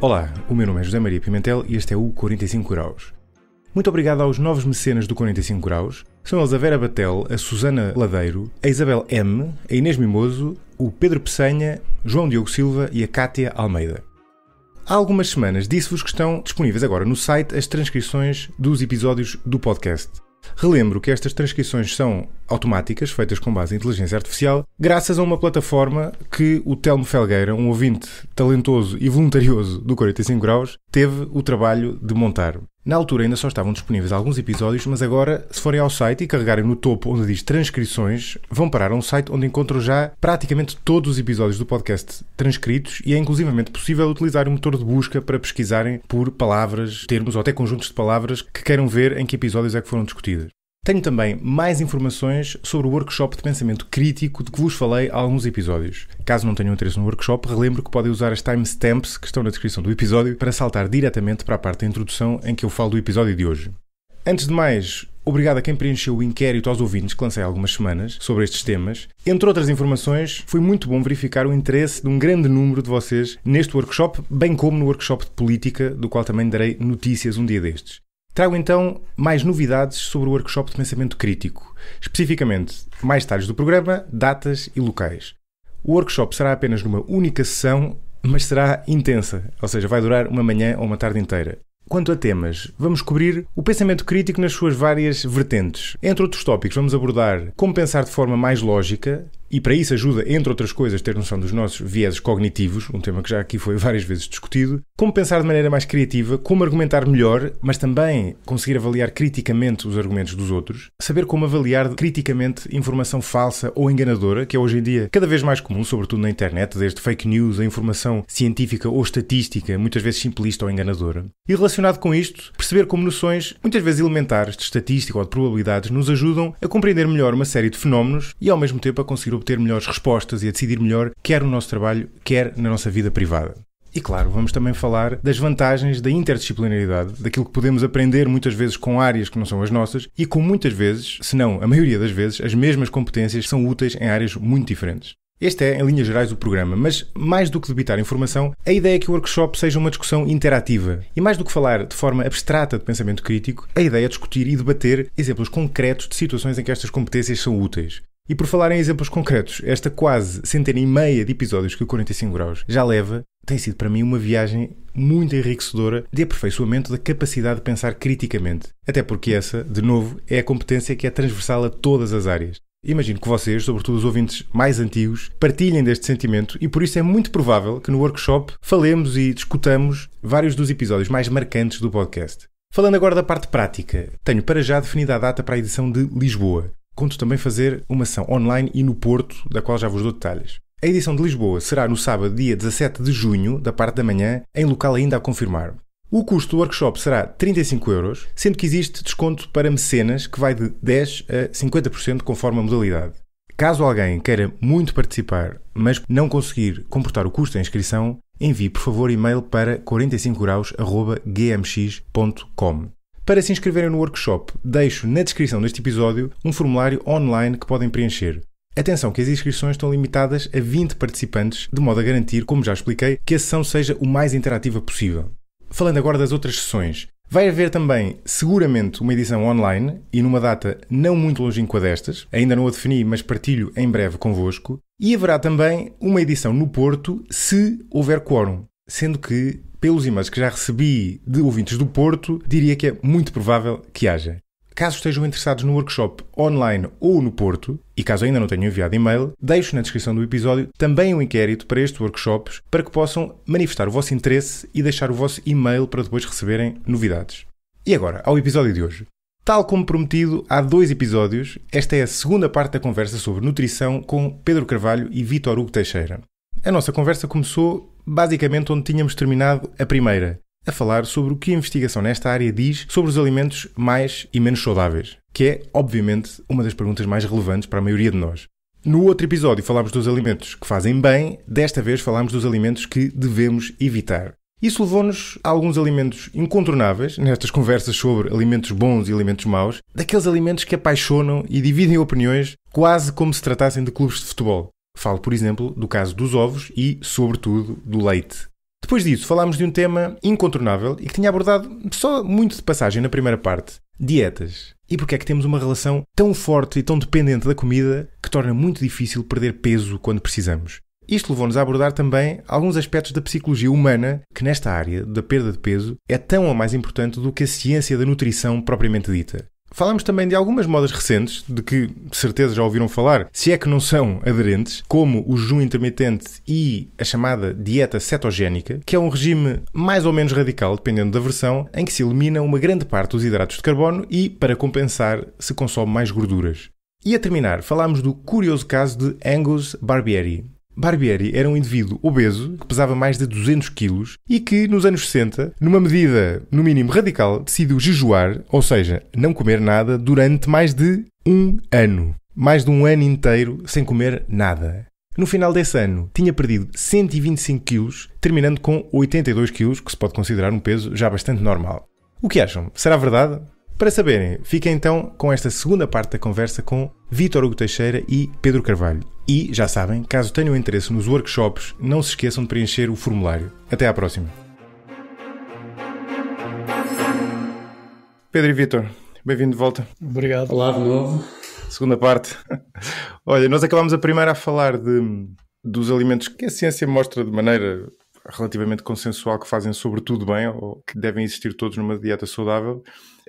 Olá, o meu nome é José Maria Pimentel e este é o 45 Graus. Muito obrigado aos novos mecenas do 45 Graus. São eles a Vera Batel, a Susana Ladeiro, a Isabel M, a Inês Mimoso, o Pedro Pessanha, João Diogo Silva e a Cátia Almeida. Há algumas semanas disse-vos que estão disponíveis agora no site as transcrições dos episódios do podcast. Relembro que estas transcrições são automáticas, feitas com base em inteligência artificial, graças a uma plataforma que o Telmo Felgueira, um ouvinte talentoso e voluntarioso do 45 Graus, teve o trabalho de montar. Na altura ainda só estavam disponíveis alguns episódios, mas agora, se forem ao site e carregarem no topo onde diz transcrições, vão parar a um site onde encontram já praticamente todos os episódios do podcast transcritos e é inclusivamente possível utilizar um motor de busca para pesquisarem por palavras, termos ou até conjuntos de palavras que queiram ver em que episódios é que foram discutidas. Tenho também mais informações sobre o workshop de pensamento crítico de que vos falei há alguns episódios. Caso não tenham interesse no workshop, relembro que podem usar as timestamps que estão na descrição do episódio para saltar diretamente para a parte da introdução em que eu falo do episódio de hoje. Antes de mais, Obrigado a quem preencheu o inquérito aos ouvintes que lancei há algumas semanas sobre estes temas. Entre outras informações, foi muito bom verificar o interesse de um grande número de vocês neste workshop, bem como no workshop de política, do qual também darei notícias um dia destes. Trago então mais novidades sobre o workshop de pensamento crítico, especificamente mais detalhes do programa, datas e locais. O workshop será apenas numa única sessão, mas será intensa, ou seja, vai durar uma manhã ou uma tarde inteira. Quanto a temas, vamos cobrir o pensamento crítico nas suas várias vertentes. Entre outros tópicos, vamos abordar como pensar de forma mais lógica, e para isso ajuda, entre outras coisas, ter noção dos nossos vieses cognitivos, um tema que já aqui foi várias vezes discutido, como pensar de maneira mais criativa, como argumentar melhor, mas também conseguir avaliar criticamente os argumentos dos outros, saber como avaliar criticamente informação falsa ou enganadora, que é hoje em dia cada vez mais comum, sobretudo na internet, desde fake news a informação científica ou estatística, muitas vezes simplista ou enganadora. E relacionado com isto, perceber como noções, muitas vezes elementares, de estatística ou de probabilidades, nos ajudam a compreender melhor uma série de fenómenos e ao mesmo tempo a conseguir obter melhores respostas e a decidir melhor, quer no nosso trabalho, quer na nossa vida privada. E claro, vamos também falar das vantagens da interdisciplinaridade, daquilo que podemos aprender muitas vezes com áreas que não são as nossas e com muitas vezes, se não a maioria das vezes, as mesmas competências são úteis em áreas muito diferentes. Este é, em linhas gerais, o programa, mas mais do que debitar informação, a ideia é que o workshop seja uma discussão interativa. E mais do que falar de forma abstrata de pensamento crítico, a ideia é discutir e debater exemplos concretos de situações em que estas competências são úteis. E por falar em exemplos concretos, esta quase centena e meia de episódios que o 45 Graus já leva tem sido para mim uma viagem muito enriquecedora de aperfeiçoamento da capacidade de pensar criticamente. Até porque essa, de novo, é a competência que é transversal a todas as áreas. Imagino que vocês, sobretudo os ouvintes mais antigos, partilhem deste sentimento e por isso é muito provável que no workshop falemos e discutamos vários dos episódios mais marcantes do podcast. Falando agora da parte prática, tenho para já definida a data para a edição de Lisboa conto também fazer uma ação online e no Porto, da qual já vos dou detalhes. A edição de Lisboa será no sábado, dia 17 de junho, da parte da manhã, em local ainda a confirmar. O custo do workshop será 35 euros, sendo que existe desconto para mecenas que vai de 10 a 50% conforme a modalidade. Caso alguém queira muito participar, mas não conseguir comportar o custo da inscrição, envie por favor e-mail para 45graus@gmx.com. Para se inscreverem no workshop, deixo na descrição deste episódio um formulário online que podem preencher. Atenção que as inscrições estão limitadas a 20 participantes, de modo a garantir, como já expliquei, que a sessão seja o mais interativa possível. Falando agora das outras sessões, vai haver também, seguramente, uma edição online e numa data não muito longínqua destas, ainda não a defini, mas partilho em breve convosco, e haverá também uma edição no Porto, se houver quórum. Sendo que, pelos e-mails que já recebi de ouvintes do Porto, diria que é muito provável que haja. Caso estejam interessados no workshop online ou no Porto, e caso ainda não tenham enviado e-mail, deixo na descrição do episódio também um inquérito para estes workshops para que possam manifestar o vosso interesse e deixar o vosso e-mail para depois receberem novidades. E agora, ao episódio de hoje. Tal como prometido, há dois episódios. Esta é a segunda parte da conversa sobre nutrição com Pedro Carvalho e Vitor Hugo Teixeira. A nossa conversa começou basicamente onde tínhamos terminado a primeira, a falar sobre o que a investigação nesta área diz sobre os alimentos mais e menos saudáveis, que é, obviamente, uma das perguntas mais relevantes para a maioria de nós. No outro episódio falámos dos alimentos que fazem bem, desta vez falámos dos alimentos que devemos evitar. Isso levou-nos a alguns alimentos incontornáveis nestas conversas sobre alimentos bons e alimentos maus, daqueles alimentos que apaixonam e dividem opiniões quase como se tratassem de clubes de futebol. Falo, por exemplo, do caso dos ovos e, sobretudo, do leite. Depois disso, falámos de um tema incontornável e que tinha abordado só muito de passagem na primeira parte: dietas. E porque é que temos uma relação tão forte e tão dependente da comida que torna muito difícil perder peso quando precisamos. Isto levou-nos a abordar também alguns aspectos da psicologia humana que, nesta área da perda de peso, é tão ou mais importante do que a ciência da nutrição propriamente dita. Falamos também de algumas modas recentes, de que de certeza já ouviram falar, se é que não são aderentes, como o jejum intermitente e a chamada dieta cetogénica, que é um regime mais ou menos radical, dependendo da versão, em que se elimina uma grande parte dos hidratos de carbono e, para compensar, se consome mais gorduras. E a terminar, falámos do curioso caso de Angus Barbieri, Barbieri era um indivíduo obeso que pesava mais de 200 quilos e que, nos anos 60, numa medida no mínimo radical, decidiu jejuar, ou seja, não comer nada, durante mais de um ano. Mais de um ano inteiro sem comer nada. No final desse ano, tinha perdido 125 quilos, terminando com 82 quilos, que se pode considerar um peso já bastante normal. O que acham? Será verdade? Para saberem, fiquem então com esta segunda parte da conversa com Vítor Hugo Teixeira e Pedro Carvalho. E, já sabem, caso tenham interesse nos workshops, não se esqueçam de preencher o formulário. Até à próxima! Pedro e Vítor, bem-vindo de volta. Obrigado. Olá de novo. Segunda parte. Olha, nós acabámos a primeira a falar de, dos alimentos que a ciência mostra de maneira relativamente consensual que fazem sobretudo bem ou que devem existir todos numa dieta saudável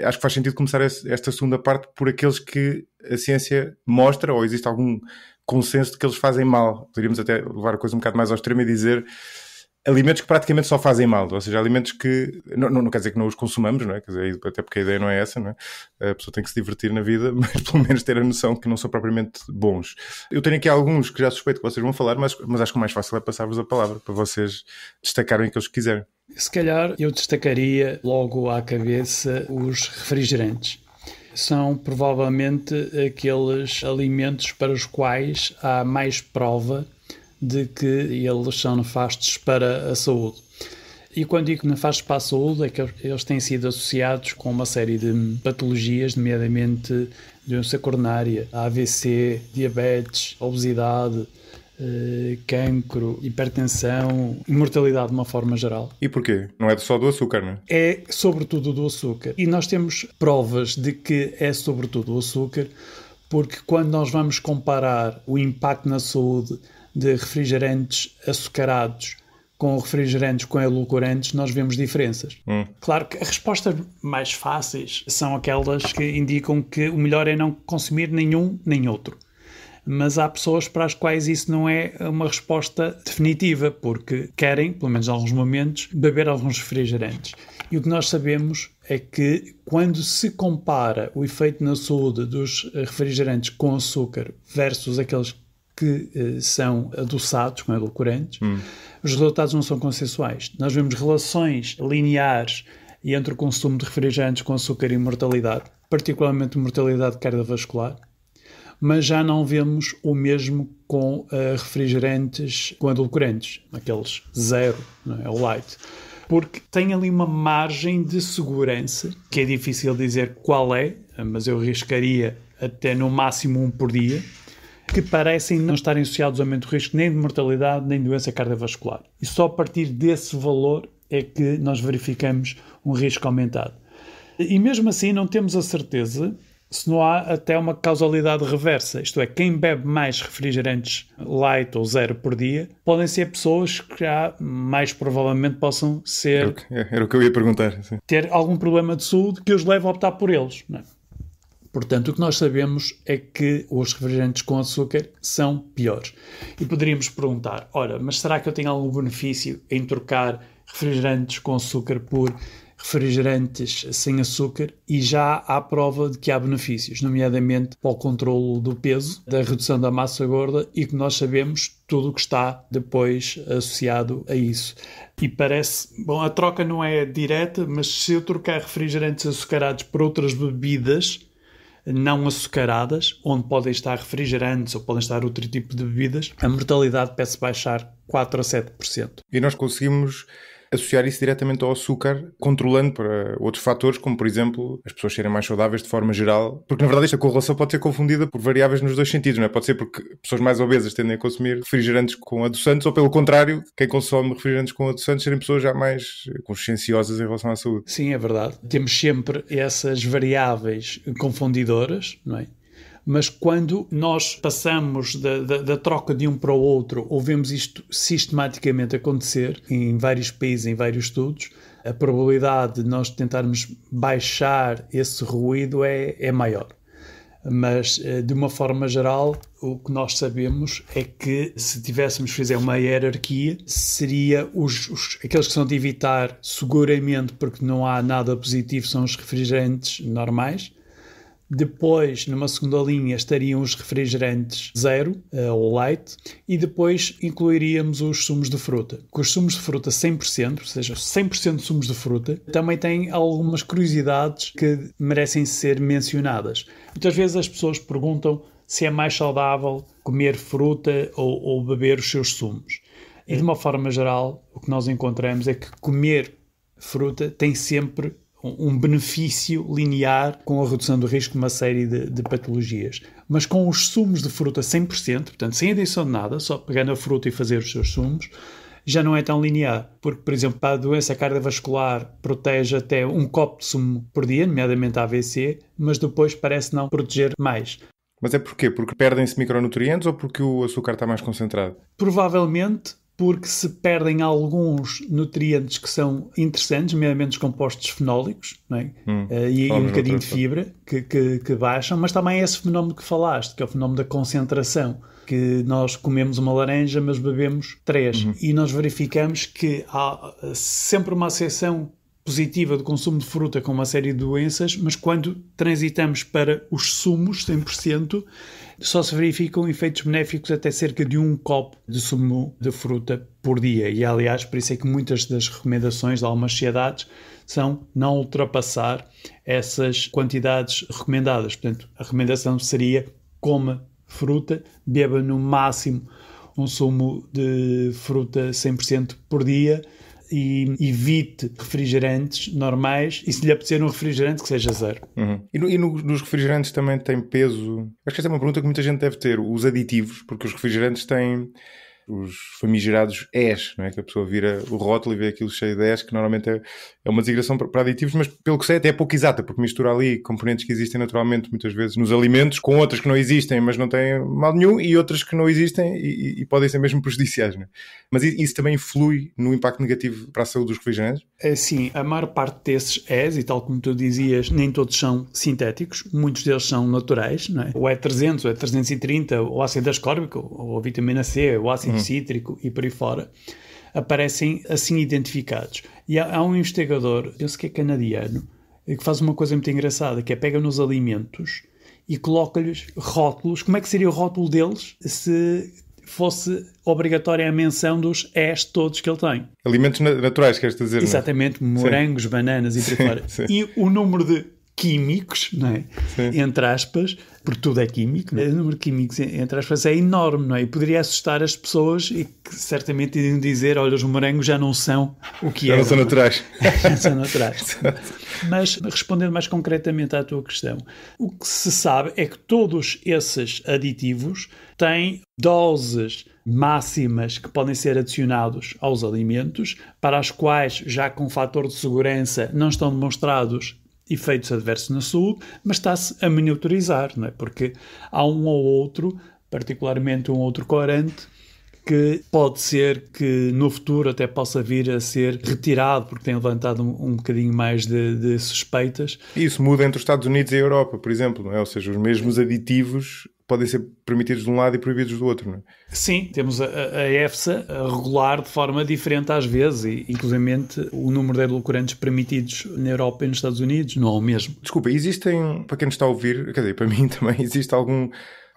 acho que faz sentido começar esta segunda parte por aqueles que a ciência mostra, ou existe algum consenso de que eles fazem mal. Poderíamos até levar a coisa um bocado mais ao extremo e dizer alimentos que praticamente só fazem mal, ou seja, alimentos que não, não, não, quer dizer que não os consumamos, não é? Quer dizer, até porque a ideia não é essa, não é? A pessoa tem que se divertir na vida, mas pelo menos ter a noção que não são propriamente bons. Eu tenho aqui alguns que já suspeito que vocês vão falar, mas, mas acho que o mais fácil é passar-vos a palavra para vocês destacarem aqueles que quiserem. Se calhar eu destacaria logo à cabeça os refrigerantes. São provavelmente aqueles alimentos para os quais há mais prova de que eles são nefastos para a saúde. E quando digo nefastos para a saúde, é que eles têm sido associados com uma série de patologias, nomeadamente doença coronária, AVC, diabetes, obesidade, eh, cancro, hipertensão, mortalidade de uma forma geral. E porquê? Não é só do açúcar, não é? É sobretudo do açúcar. E nós temos provas de que é sobretudo o açúcar, porque quando nós vamos comparar o impacto na saúde de refrigerantes açucarados com refrigerantes com elucorantes, nós vemos diferenças. Hum. Claro que as respostas mais fáceis são aquelas que indicam que o melhor é não consumir nenhum nem outro mas há pessoas para as quais isso não é uma resposta definitiva, porque querem, pelo menos em alguns momentos, beber alguns refrigerantes. E o que nós sabemos é que quando se compara o efeito na saúde dos eh, refrigerantes com açúcar versus aqueles que eh, são adoçados com edulcorantes, hum. os resultados não são consensuais. Nós vemos relações lineares entre o consumo de refrigerantes com açúcar e mortalidade, particularmente mortalidade cardiovascular, mas já não vemos o mesmo com uh, refrigerantes com adulcorantes, aqueles zero, não é? o light. Porque tem ali uma margem de segurança, que é difícil dizer qual é, mas eu riscaria até no máximo um por dia, que parecem não estarem associados a aumento de risco nem de mortalidade nem de doença cardiovascular. E só a partir desse valor é que nós verificamos um risco aumentado. E mesmo assim não temos a certeza se não há até uma causalidade reversa, isto é, quem bebe mais refrigerantes light ou zero por dia podem ser pessoas que já mais provavelmente possam ser. Era o que, é, era o que eu ia perguntar. Sim. Ter algum problema de saúde que os leve a optar por eles. É? Portanto, o que nós sabemos é que os refrigerantes com açúcar são piores. E poderíamos perguntar: ora, mas será que eu tenho algum benefício em trocar refrigerantes com açúcar por refrigerantes sem açúcar e já há prova de que há benefícios, nomeadamente para o controlo do peso, da redução da massa gorda e que nós sabemos tudo o que está depois associado a isso. E parece, bom, a troca não é direta, mas se eu trocar refrigerantes açucarados por outras bebidas, não açucaradas, onde podem estar refrigerantes ou podem estar outro tipo de bebidas, a mortalidade parece baixar 4 a 7%. E nós conseguimos associar isso diretamente ao açúcar, controlando para outros fatores, como por exemplo as pessoas serem mais saudáveis de forma geral, porque na verdade esta correlação pode ser confundida por variáveis nos dois sentidos, não é? Pode ser porque pessoas mais obesas tendem a consumir refrigerantes com adoçantes, ou pelo contrário, quem consome refrigerantes com adoçantes serem pessoas já mais conscienciosas em relação à saúde. Sim, é verdade. Temos sempre essas variáveis confundidoras, não é? mas quando nós passamos da, da, da, troca de um para o outro, ou vemos isto sistematicamente acontecer em vários países, em vários estudos, a probabilidade de nós tentarmos baixar esse ruído é, é maior. Mas, eh, de uma forma geral, o que nós sabemos é que se tivéssemos fazer uma hierarquia, seria os, os, aqueles que são de evitar seguramente porque não há nada positivo são os refrigerantes normais. Depois, numa segunda linha, estariam os refrigerantes zero eh, ou light e depois incluiríamos os sumos de fruta. Com os sumos de fruta 100%, ou seja, 100% de sumos de fruta, também tem algumas curiosidades que merecem ser mencionadas. Muitas vezes as pessoas perguntam se é mais saudável comer fruta ou, ou beber os seus sumos. E de uma forma geral, o que nós encontramos é que comer fruta tem sempre um benefício linear com a redução do risco de uma série de, de patologias. Mas com os sumos de fruta 100%, portanto, sem adição de nada, só pegando a fruta e fazer os seus sumos, já não é tão linear. Porque, por exemplo, para a doença cardiovascular protege até um copo de sumo por dia, nomeadamente a AVC, mas depois parece não proteger mais. Mas é porquê? Porque perdem-se micronutrientes ou porque o açúcar está mais concentrado? Provavelmente porque se perdem alguns nutrientes que são interessantes, nomeadamente os compostos fenólicos é? hum, uh, e um bocadinho de fibra que, que, que, baixam, mas também é esse fenómeno que falaste, que é o fenómeno da concentração, que nós comemos uma laranja, mas bebemos três, uhum. e nós verificamos que há eh, sempre uma associação positiva do consumo de fruta com uma série de doenças, mas quando transitamos para os sumos 100%, só se verificam efeitos benéficos até cerca de um copo de sumo de fruta por dia. E, aliás, por isso é que muitas das recomendações de algumas sociedades são não ultrapassar essas quantidades recomendadas. Portanto, a recomendação seria coma fruta, beba no máximo um sumo de fruta 100% por dia e evite refrigerantes normais e se lhe apetecer um refrigerante que seja zero. Uhum. E, no, e no, nos refrigerantes também tem peso? Acho que esta é uma pergunta que muita gente deve ter, os aditivos, porque os refrigerantes têm os famigerados ES, não é? que a pessoa vira o rótulo e vê aquilo cheio de ES, que normalmente é, é uma desigração para aditivos, mas pelo que sei até é pouco exata, porque mistura ali componentes que existem naturalmente muitas vezes nos alimentos com outras que não existem, mas não têm mal nenhum, e outras que não existem e, e podem ser mesmo prejudiciais. Não é? Mas isso também influi no impacto negativo para a saúde dos refrigerantes? É sim, a maior parte desses és, e tal como tu dizias, nem todos são sintéticos, muitos deles são naturais, não é? O E300, o E330, o ácido ascórbico, ou a vitamina C, o ácido uhum. cítrico e por aí fora, aparecem assim identificados. E há, há um investigador, penso que é canadiano, que faz uma coisa muito engraçada, que é pega nos alimentos e coloca-lhes rótulos. Como é que seria o rótulo deles se fosse obrigatória a menção dos és todos que ele tem. Alimentos naturais, queres dizer? É? Exatamente, não? morangos, sim. bananas e por fora. Sim. E o número de químicos, não é? entre aspas, porque tudo é químico, não é? o número de químicos, entre aspas, é enorme, não é? E poderia assustar as pessoas e que certamente iriam dizer: olha, os morangos já não são o que já Já não são naturais. já são naturais. Mas, respondendo mais concretamente à tua questão, o que se sabe é que todos esses aditivos têm doses máximas que podem ser adicionados aos alimentos, para as quais, já com fator de segurança, não estão demonstrados efeitos adversos na saúde, mas está-se a monitorizar, não é? porque há um ou outro, particularmente um outro corante, que pode ser que no futuro até possa vir a ser retirado, porque tem levantado um, um bocadinho mais de, de, suspeitas. Isso muda entre os Estados Unidos e a Europa, por exemplo, não é? Ou seja, os mesmos aditivos podem ser permitidos de um lado e proibidos do outro, não é? Sim, temos a, a EFSA a regular de forma diferente às vezes, e inclusive o número de edulcorantes permitidos na Europa e nos Estados Unidos não é o mesmo. Desculpa, existem, para quem está a ouvir, quer dizer, para mim também, existe algum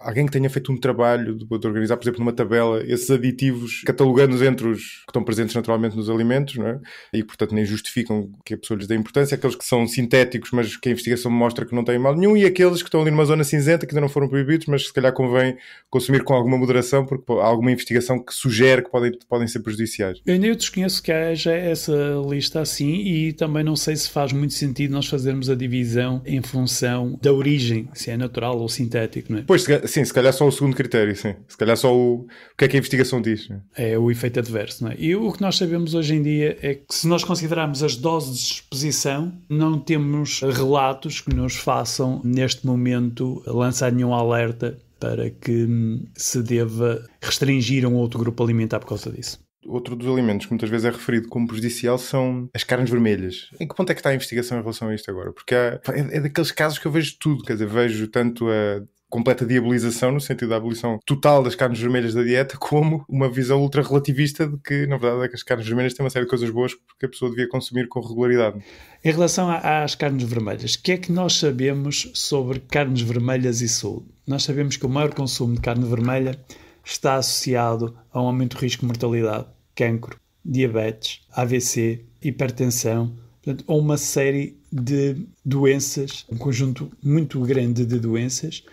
alguém que tenha feito um trabalho de, organizar, por exemplo, numa tabela, esses aditivos, catalogando-os entre os que estão presentes naturalmente nos alimentos, não é? e portanto nem justificam que a pessoa lhes dê importância, aqueles que são sintéticos, mas que a investigação mostra que não têm mal nenhum, e aqueles que estão ali numa zona cinzenta, que ainda não foram proibidos, mas se calhar convém consumir com alguma moderação, porque há alguma investigação que sugere que podem, podem ser prejudiciais. Eu nem desconheço que haja essa lista assim, e também não sei se faz muito sentido nós fazermos a divisão em função da origem, se é natural ou sintético, não é? Pois, se sim, se calhar só o segundo critério, sim. Se calhar só o, o que é que a investigação diz. Né? É o efeito adverso, não é? E o que nós sabemos hoje em dia é que se nós considerarmos as doses de exposição, não temos relatos que nos façam, neste momento, lançar nenhum alerta para que hum, se deva restringir a um outro grupo alimentar por causa disso. Outro dos alimentos que muitas vezes é referido como prejudicial são as carnes vermelhas. Em que ponto é que está a investigação em relação a isto agora? Porque há, é, é daqueles casos que eu vejo tudo, quer dizer, vejo tanto a completa diabolização, no sentido da abolição total das carnes vermelhas da dieta, como uma visão ultra-relativista de que, na verdade, é que as carnes vermelhas têm uma série de coisas boas porque a pessoa devia consumir com regularidade. Em relação às carnes vermelhas, o que é que nós sabemos sobre carnes vermelhas e saúde? Nós sabemos que o maior consumo de carne vermelha está associado a um aumento de risco de mortalidade, cancro, diabetes, AVC, hipertensão, portanto, a uma série de doenças, um conjunto muito grande de doenças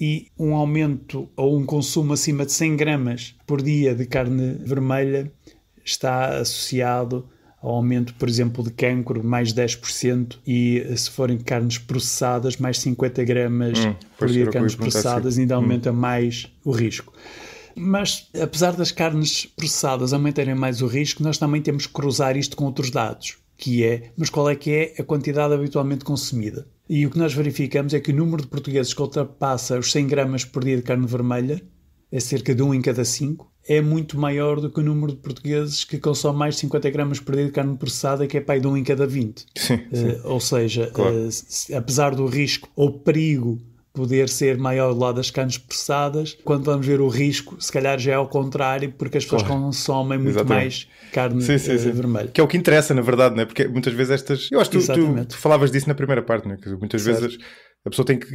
e um aumento ou um consumo acima de 100 gramas por dia de carne vermelha está associado ao aumento, por exemplo, de cancro, mais 10%, e se forem carnes processadas, mais 50 gramas hum, por dia de carnes processadas, assim. ainda hum. aumenta hum. mais o risco. Mas, apesar das carnes processadas aumentarem mais o risco, nós também temos que cruzar isto com outros dados, que é, mas qual é que é a quantidade habitualmente consumida? E o que nós verificamos é que o número de portugueses que ultrapassa os 100 gramas por dia de carne vermelha, é cerca de um em cada cinco, é muito maior do que o número de portugueses que consomem mais de 50 gramas por dia de carne processada, que é pai de um em cada 20. Sim, eh, sim. Uh, ou seja, claro. uh, apesar do risco ou perigo poder ser maior do lado das carnes processadas. Quando vamos ver o risco, se calhar já é ao contrário, porque as pessoas claro. consomem muito Exatamente. mais carne sim, sim, eh, sim. vermelha. Que é o que interessa, na verdade, né? porque muitas vezes estas. Eu acho que tu, tu, tu, falavas disso na primeira parte, né? que muitas certo. vezes a pessoa tem que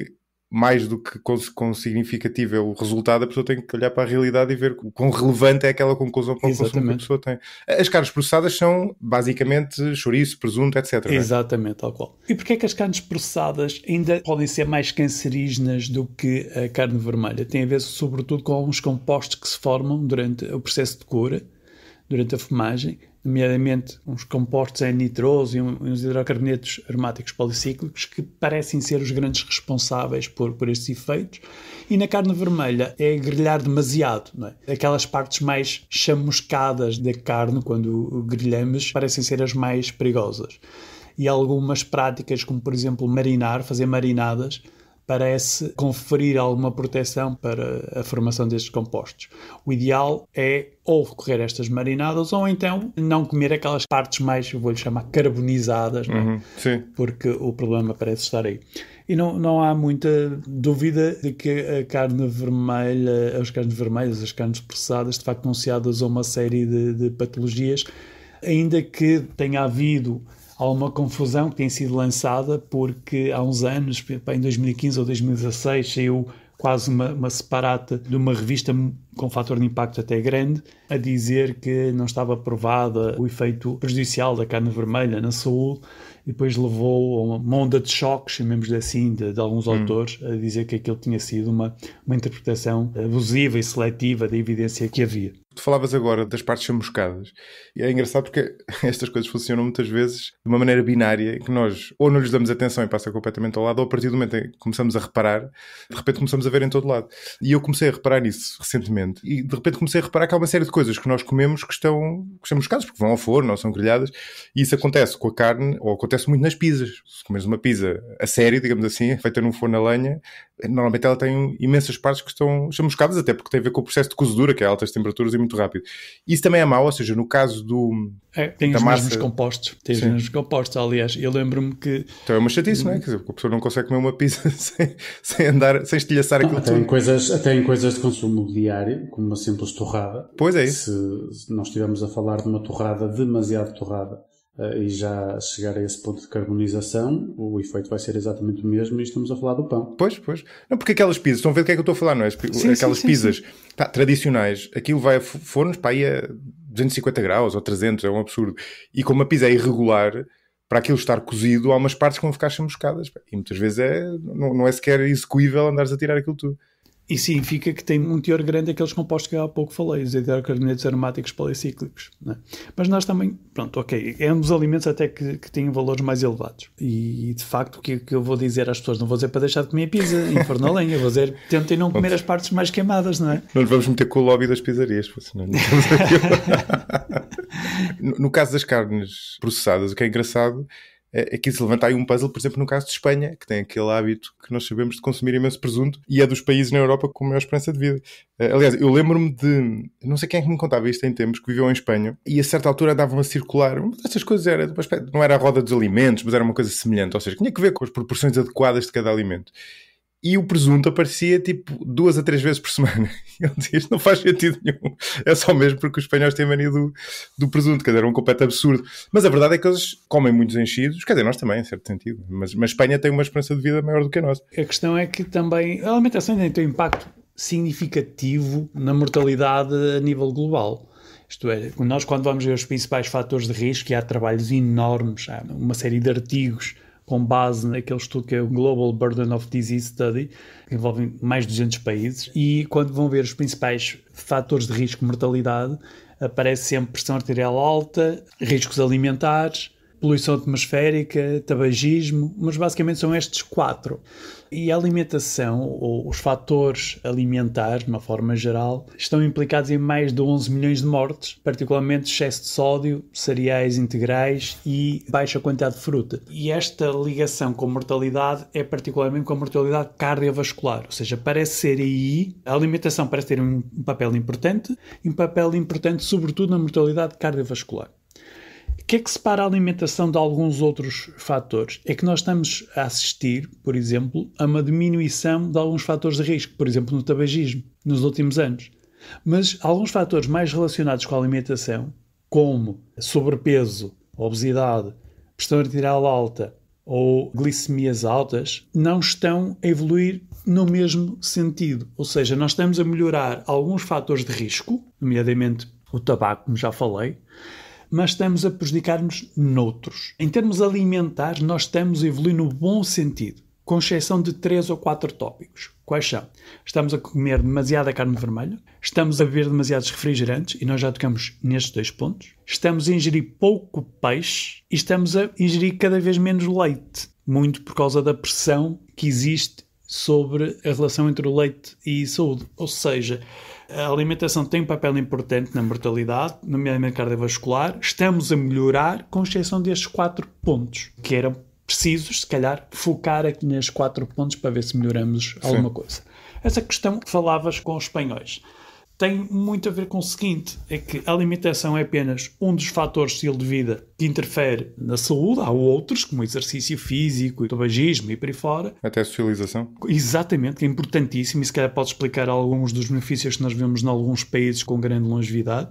mais do que com, com significativo é o resultado, a pessoa tem que olhar para a realidade e ver quão relevante é aquela conclusão para o consumo que a pessoa tem. As carnes processadas são basicamente chouriço, presunto, etc. É? Exatamente, é? tal qual. E porquê é que as carnes processadas ainda podem ser mais cancerígenas do que a carne vermelha? Tem a ver sobretudo com alguns compostos que se formam durante o processo de cura, durante a fumagem, nomeadamente uns compostos em nitroso e uns hidrocarbonetos aromáticos policíclicos, que parecem ser os grandes responsáveis por, por estes efeitos. E na carne vermelha é grelhar demasiado, é? Aquelas partes mais chamuscadas da carne, quando grelhamos, parecem ser as mais perigosas. E algumas práticas, como por exemplo marinar, fazer marinadas, parece conferir alguma proteção para a formação destes compostos. O ideal é ou recorrer a estas marinadas ou então não comer aquelas partes mais, vou-lhe chamar, carbonizadas, é? uhum, é? porque o problema parece estar aí. E não, não há muita dúvida de que a carne vermelha, as carnes vermelhas, as carnes processadas, de facto, associadas a uma série de, de patologias, ainda que tenha havido há uma confusão que tem sido lançada porque há uns anos, em 2015 ou 2016, saiu quase uma, uma separata de uma revista com fator de impacto até grande, a dizer que não estava aprovada o efeito prejudicial da carne vermelha na saúde, e depois levou a uma onda de choques, chamemos de assim, de, de alguns hum. autores, a dizer que aquilo tinha sido uma, uma interpretação abusiva e seletiva da evidência que havia. Tu falavas agora das partes chamuscadas. E é engraçado porque estas coisas funcionam muitas vezes de uma maneira binária, que nós ou não lhes damos atenção e passa completamente ao lado, ou a partir do momento em que começamos a reparar, de repente começamos a ver em todo lado. E eu comecei a reparar nisso recentemente. E de repente comecei a reparar que há uma série de coisas que nós comemos que estão, que porque vão ao forno ou são grelhadas. E isso acontece com a carne, ou acontece muito nas pizzas. Se comes uma pizza a sério, digamos assim, é feita num forno a lenha, normalmente ela tem imensas partes que estão chamuscadas, até porque tem a ver com o processo de cozedura, que é altas temperaturas e muito rápido. Isso também é mau, ou seja, no caso do. É, tem os massa... mesmos compostos. Tem Sim. os mesmos compostos, aliás. Eu lembro-me que. Então é uma chatice, não é? Uhum. Quer dizer, porque a pessoa não consegue comer uma pizza sem, sem andar, sem estilhaçar aquilo até ah, tudo. Em coisas, até em coisas de consumo diário, como uma simples torrada. Pois é isso. Se, se nós estivermos a falar de uma torrada demasiado torrada eh, e já chegar a esse ponto de carbonização, o efeito vai ser exatamente o mesmo e estamos a falar do pão. Pois, pois. Não, porque aquelas pizzas, estão a ver do que é que eu estou a falar, não é? Sim, aquelas sim, sim, pizzas tá, tradicionais, aquilo vai a fornos para aí a 250 graus ou 300, é um absurdo. E como a pizza é irregular, para aquilo estar cozido, há umas partes que vão ficar chamuscadas. E muitas vezes é, não, não é sequer execuível andares a tirar aquilo tudo e significa que tem um teor grande aqueles compostos que eu há pouco falei, os hidrocarbonetos aromáticos policíclicos. É? Mas nós também, pronto, ok, é um dos alimentos até que, que têm valores mais elevados. E, de facto, o que, que, eu vou dizer às pessoas? Não vou dizer para deixar de comer pizza em forno a lenha, vou dizer tentem não comer as partes mais queimadas, não é? Nós vamos meter com o lobby das pizzarias, senão não é? no, no caso das carnes processadas, o que é engraçado é aqui é se levanta aí um puzzle, por exemplo, no caso de Espanha, que tem aquele hábito que nós sabemos de consumir imenso presunto e é dos países na Europa com maior esperança de vida. Eh, aliás, eu lembro-me de. Não sei quem é que me contava isto em tempos, que viveu em Espanha, e a certa altura andavam a circular. dessas coisas era, não era a roda dos alimentos, mas era uma coisa semelhante, ou seja, tinha que ver com as proporções adequadas de cada alimento e o presunto aparecia tipo duas a três vezes por semana. E ele Isto não faz sentido nenhum. É só mesmo porque os espanhóis têm mania do, do presunto, quer dizer, é um completo absurdo. Mas a verdade é que eles comem muitos enchidos, quer dizer, nós também, em certo sentido. Mas, mas Espanha tem uma esperança de vida maior do que a nossa. A questão é que também a alimentação tem, tem um impacto significativo na mortalidade a nível global. Isto é, nós quando vamos ver os principais fatores de risco, e há trabalhos enormes, há uma série de artigos com base naquele estudo que é o Global Burden of Disease Study, que envolve mais de 200 países, e quando vão ver os principais fatores de risco de mortalidade, aparece sempre pressão arterial alta, riscos alimentares, poluição atmosférica, tabagismo, mas basicamente são estes quatro. E a alimentação, ou os fatores alimentares, de uma forma geral, estão implicados em mais de 11 milhões de mortes, particularmente excesso de sódio, cereais integrais e baixa quantidade de fruta. E esta ligação com a mortalidade é particularmente com a mortalidade cardiovascular, ou seja, parece ser aí, a alimentação parece ter um papel importante, e um papel importante sobretudo na mortalidade cardiovascular que é que separa a alimentação de alguns outros fatores? É que nós estamos a assistir, por exemplo, a uma diminuição de alguns fatores de risco, por exemplo, no tabagismo, nos últimos anos. Mas alguns fatores mais relacionados com a alimentação, como sobrepeso, obesidade, pressão arterial alta ou glicemias altas, não estão a evoluir no mesmo sentido. Ou seja, nós estamos a melhorar alguns fatores de risco, nomeadamente o tabaco, como já falei, mas estamos a prejudicar-nos noutros. Em termos alimentares, nós estamos a evoluir no bom sentido, com exceção de três ou quatro tópicos. Quais são? Estamos a comer demasiada carne vermelha, estamos a beber demasiados refrigerantes, e nós já tocamos nestes dois pontos, estamos a ingerir pouco peixe e estamos a ingerir cada vez menos leite, muito por causa da pressão que existe sobre a relação entre o leite e saúde. Ou seja, a alimentação tem um papel importante na mortalidade, nomeadamente cardiovascular. Estamos a melhorar, com exceção destes quatro pontos, que eram precisos, se calhar, focar aqui nestes quatro pontos para ver se melhoramos alguma Sim. coisa. Essa questão que falavas com os espanhóis tem muito a ver com o seguinte: é que a alimentação é apenas um dos fatores de estilo de vida que interfere na saúde. Há outros, como exercício físico, tabagismo e por aí fora. Até a socialização. Exatamente, que é importantíssimo e se calhar pode explicar alguns dos benefícios que nós vemos em alguns países com grande longevidade,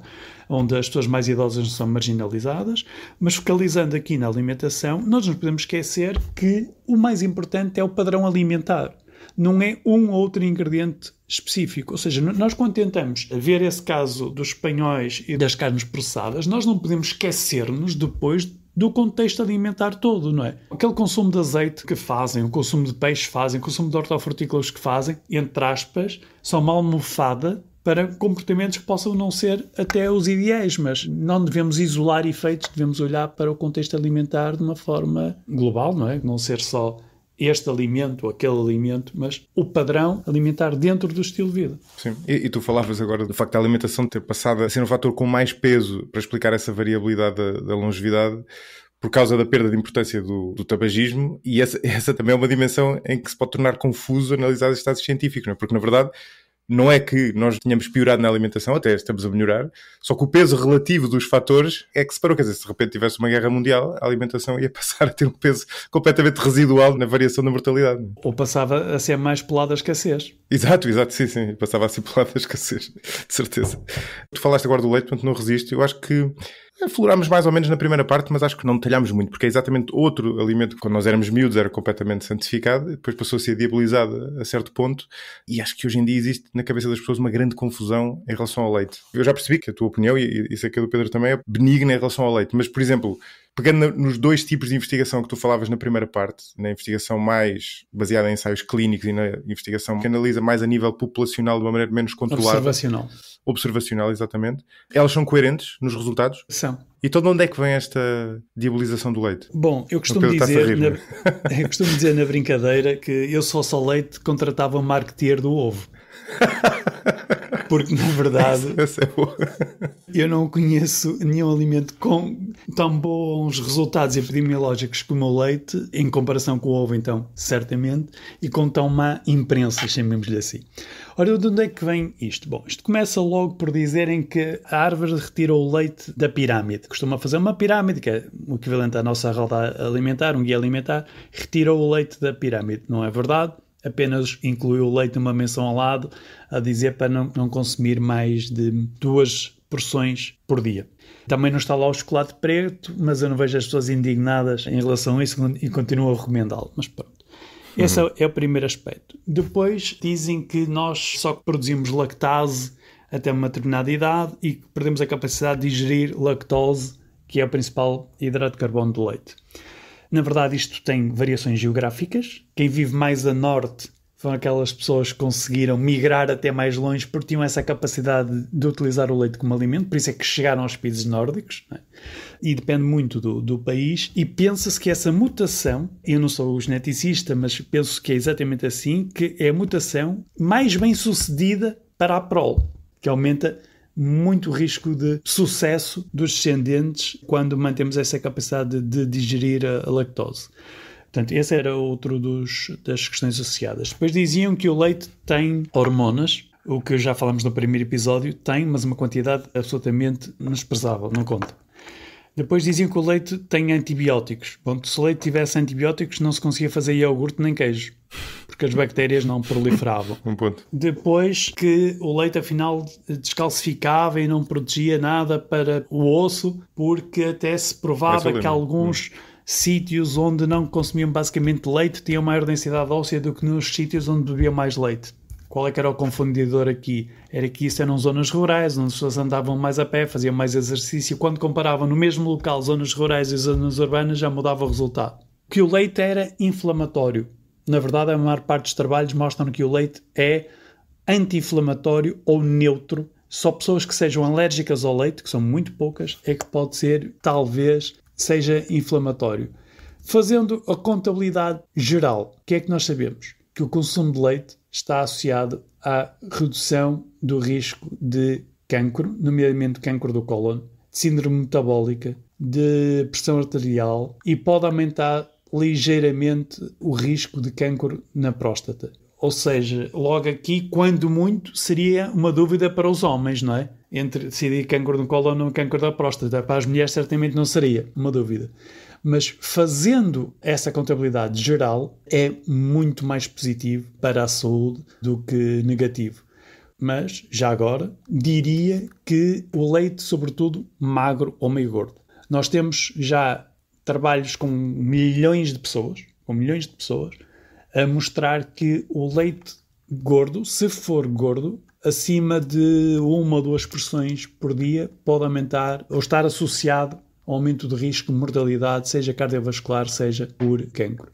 onde as pessoas mais idosas são marginalizadas. Mas focalizando aqui na alimentação, nós não podemos esquecer que o mais importante é o padrão alimentar não é um outro ingrediente específico. Ou seja, nós quando tentamos ver esse caso dos espanhóis e das carnes processadas, nós não podemos esquecer-nos depois do contexto alimentar todo, não é? Aquele consumo de azeite que fazem, o consumo de peixe fazem, o consumo de hortofrutícolas que fazem, entre aspas, são uma almofada para comportamentos que possam não ser até os ideais, mas não devemos isolar efeitos, devemos olhar para o contexto alimentar de uma forma global, não é? Não ser só este alimento, aquele alimento, mas o padrão alimentar dentro do estilo de vida. Sim, e, e tu falavas agora do facto da alimentação ter passado a ser um fator com mais peso para explicar essa variabilidade da, da longevidade por causa da perda de importância do, do tabagismo, e essa, essa, também é uma dimensão em que se pode tornar confuso analisar os dados científicos, é? porque na verdade não é que nós tenhamos piorado na alimentação, até estamos a melhorar, só que o peso relativo dos fatores é que se parou Quer dizer, se de repente tivesse uma guerra mundial, a alimentação ia passar a ter um peso completamente residual na variação da mortalidade. Ou passava a ser mais pelada a escassez. Exato, exato, sim, sim. Passava a ser pelada a escassez, de certeza. Tu falaste agora do leite, portanto não resisto. Eu acho que Aflorámos mais ou menos na primeira parte, mas acho que não detalhámos muito, porque é exatamente outro alimento que quando nós éramos miúdos era completamente santificado, depois passou a ser diabolizado a certo ponto, e acho que hoje em dia existe na cabeça das pessoas uma grande confusão em relação ao leite. Eu já percebi que a tua opinião, e isso é que a do Pedro também, é benigna em relação ao leite, mas, por exemplo, pegando nos dois tipos de investigação que tu falavas na primeira parte, na investigação mais baseada em ensaios clínicos e na investigação que analisa mais a nível populacional de uma maneira menos controlada. Observacional. Observacional, exatamente. Elas são coerentes nos resultados? São. E todo onde é que vem esta diabolização do leite? Bom, eu costumo, dizer na, é? eu costumo dizer na brincadeira que eu só só leite contratava um marketeer do ovo. Porque na verdade essa, essa é eu não conheço nenhum alimento com tão bons resultados epidemiológicos como o leite, em comparação com o ovo, então, certamente, e com tão má imprensa, chamemos-lhe assim. Ora, de onde é que vem isto? Bom, isto começa logo por dizerem que a árvore retirou o leite da pirâmide. Costuma fazer uma pirâmide, que é o equivalente à nossa roda alimentar, um guia alimentar, retirou o leite da pirâmide. Não é verdade? apenas incluiu o leite numa menção ao lado, a dizer para não, não consumir mais de duas porções por dia. Também não está lá o chocolate preto, mas eu não vejo as pessoas indignadas em relação a isso e continuo a recomendá-lo. Mas pronto. Esse uhum. é o primeiro aspecto. Depois dizem que nós só produzimos lactase até uma determinada idade e que perdemos a capacidade de digerir lactose, que é o principal hidrato de carbono do leite. Na verdade, isto tem variações geográficas. Quem vive mais a norte são aquelas pessoas que conseguiram migrar até mais longe porque tinham essa capacidade de utilizar o leite como alimento, por isso é que chegaram aos países nórdicos. É? E depende muito do, do país. E pensa-se que essa mutação, eu não sou o geneticista, mas penso que é exatamente assim, que é a mutação mais bem sucedida para a prole, que aumenta muito risco de sucesso dos descendentes quando mantemos essa capacidade de digerir a lactose. Portanto, esse era outro dos, das questões associadas. Depois diziam que o leite tem hormonas, o que já falamos no primeiro episódio, tem, mas uma quantidade absolutamente desprezável, não conta. Depois diziam que o leite tem antibióticos. Bom, se o leite tivesse antibióticos, não se conseguia fazer iogurte nem queijo porque as bactérias não proliferavam. um ponto. Depois que o leite afinal descalcificava e não protegia nada para o osso, porque até se provava é que alguns hum. sítios onde não consumiam basicamente leite tinham maior densidade óssea do que nos sítios onde bebiam mais leite. Qual é que era o confundidor aqui? Era que isso eram zonas rurais, onde as pessoas andavam mais a pé, faziam mais exercício. Quando comparavam no mesmo local zonas rurais e zonas urbanas, já mudava o resultado. Que o leite era inflamatório na verdade, a maior parte dos trabalhos mostram que o leite é anti-inflamatório ou neutro. Só pessoas que sejam alérgicas ao leite, que são muito poucas, é que pode ser, talvez, seja inflamatório. Fazendo a contabilidade geral, o que é que nós sabemos? Que o consumo de leite está associado à redução do risco de cancro, nomeadamente cancro do cólon, de síndrome metabólica, de pressão arterial e pode aumentar ligeiramente o risco de cancro na próstata. Ou seja, logo aqui, quando muito, seria uma dúvida para os homens, não é? Entre decidir cancro no colo ou não cancro da próstata. Para as mulheres, certamente não seria uma dúvida. Mas fazendo essa contabilidade geral, é muito mais positivo para a saúde do que negativo. Mas, já agora, diria que o leite, sobretudo magro ou meio gordo. Nós temos já trabalhos com milhões de pessoas, com milhões de pessoas, a mostrar que o leite gordo, se for gordo, acima de uma ou duas porções por dia, pode aumentar ou estar associado ao aumento de risco de mortalidade, seja cardiovascular, seja por cancro.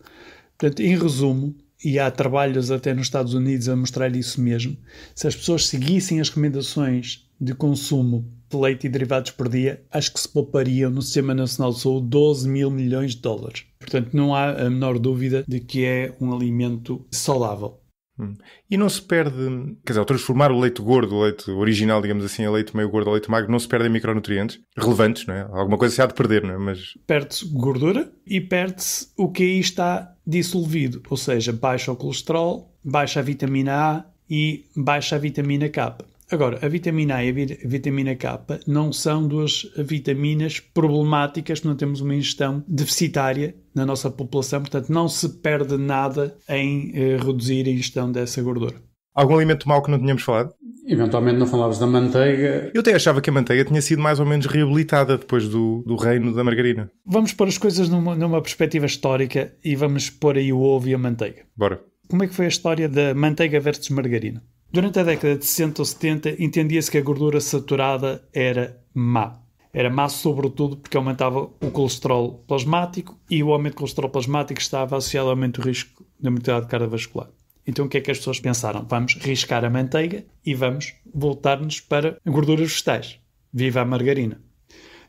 Portanto, em resumo, e há trabalhos até nos Estados Unidos a mostrar isso mesmo, se as pessoas seguissem as recomendações de consumo de leite e derivados por dia, acho que se poupariam no Sistema Nacional de Saúde 12 mil milhões de dólares. Portanto, não há a menor dúvida de que é um alimento saudável. Hum. E não se perde, quer dizer, ao transformar o leite gordo, o leite original, digamos assim, a leite meio gordo, a leite magro, não se perdem micronutrientes relevantes, não é? Alguma coisa se há de perder, não é? Mas... Perde-se gordura e perde-se o que aí está dissolvido, ou seja, baixa o colesterol, baixa a vitamina A e baixa a vitamina K. Agora, a vitamina A e a vitamina K não são duas vitaminas problemáticas, não temos uma ingestão deficitária na nossa população, portanto, não se perde nada em eh, reduzir a ingestão dessa gordura. Algum alimento mau que não tínhamos falado? Eventualmente não falavas da manteiga. Eu até achava que a manteiga tinha sido mais ou menos reabilitada depois do, do reino da margarina. Vamos pôr as coisas numa, numa perspectiva histórica e vamos pôr aí o ovo e a manteiga. Bora. Como é que foi a história da manteiga versus margarina? Durante a década de 60 ou 70, entendia-se que a gordura saturada era má. Era má, sobretudo, porque aumentava o colesterol plasmático e o aumento do colesterol plasmático estava associado ao aumento do risco da mortalidade cardiovascular. Então, o que é que as pessoas pensaram? Vamos riscar a manteiga e vamos voltar-nos para gorduras vegetais. Viva a margarina!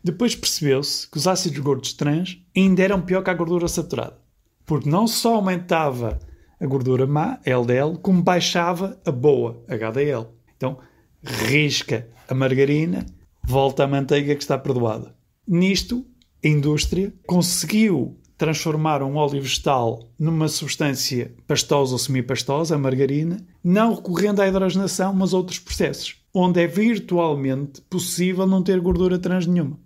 Depois percebeu-se que os ácidos gordos trans ainda eram pior que a gordura saturada, porque não só aumentava a gordura má, LDL, como baixava a boa, HDL. Então, risca a margarina, volta à manteiga que está perdoada. Nisto, a indústria conseguiu transformar um óleo vegetal numa substância pastosa ou semipastosa, a margarina, não recorrendo à hidrogenação, mas a outros processos, onde é virtualmente possível não ter gordura trans nenhuma.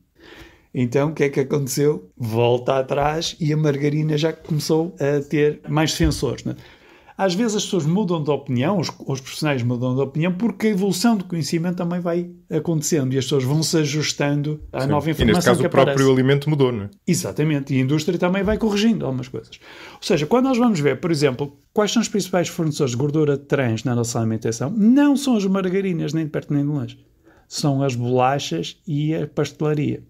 Então o que é que aconteceu? Volta atrás e a margarina já começou a ter mais sensores. Né? Às vezes as pessoas mudam de opinião, os, os, profissionais mudam de opinião, porque a evolução do conhecimento também vai acontecendo e as pessoas vão se ajustando à Sim. nova informação. E neste caso o aparece. próprio alimento mudou, não é? Exatamente, e a indústria também vai corrigindo algumas coisas. Ou seja, quando nós vamos ver, por exemplo, quais são os principais fornecedores de gordura trans na nossa alimentação, não são as margarinas, nem de perto nem de longe, são as bolachas e a pastelaria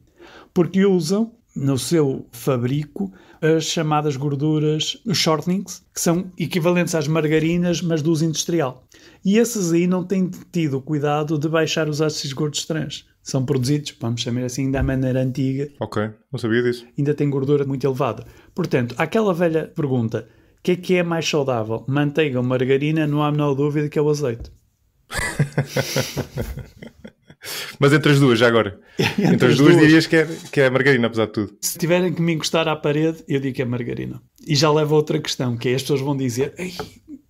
porque usam no seu fabrico as chamadas gorduras shortenings, que são equivalentes às margarinas, mas do uso industrial. E esses aí não têm tido cuidado de baixar os ácidos gordos trans. São produzidos, vamos chamar assim, da maneira antiga. Ok, não sabia disso. Ainda tem gordura muito elevada. Portanto, aquela velha pergunta, o que é que é mais saudável? Manteiga ou margarina? Não há menor dúvida que é o azeite. Mas entre as duas, já agora. entre, entre, as duas, duas, dirias que é, que é a margarina, apesar de tudo. Se tiverem que me encostar à parede, eu digo que é margarina. E já leva a outra questão, que é as pessoas vão dizer: Ei,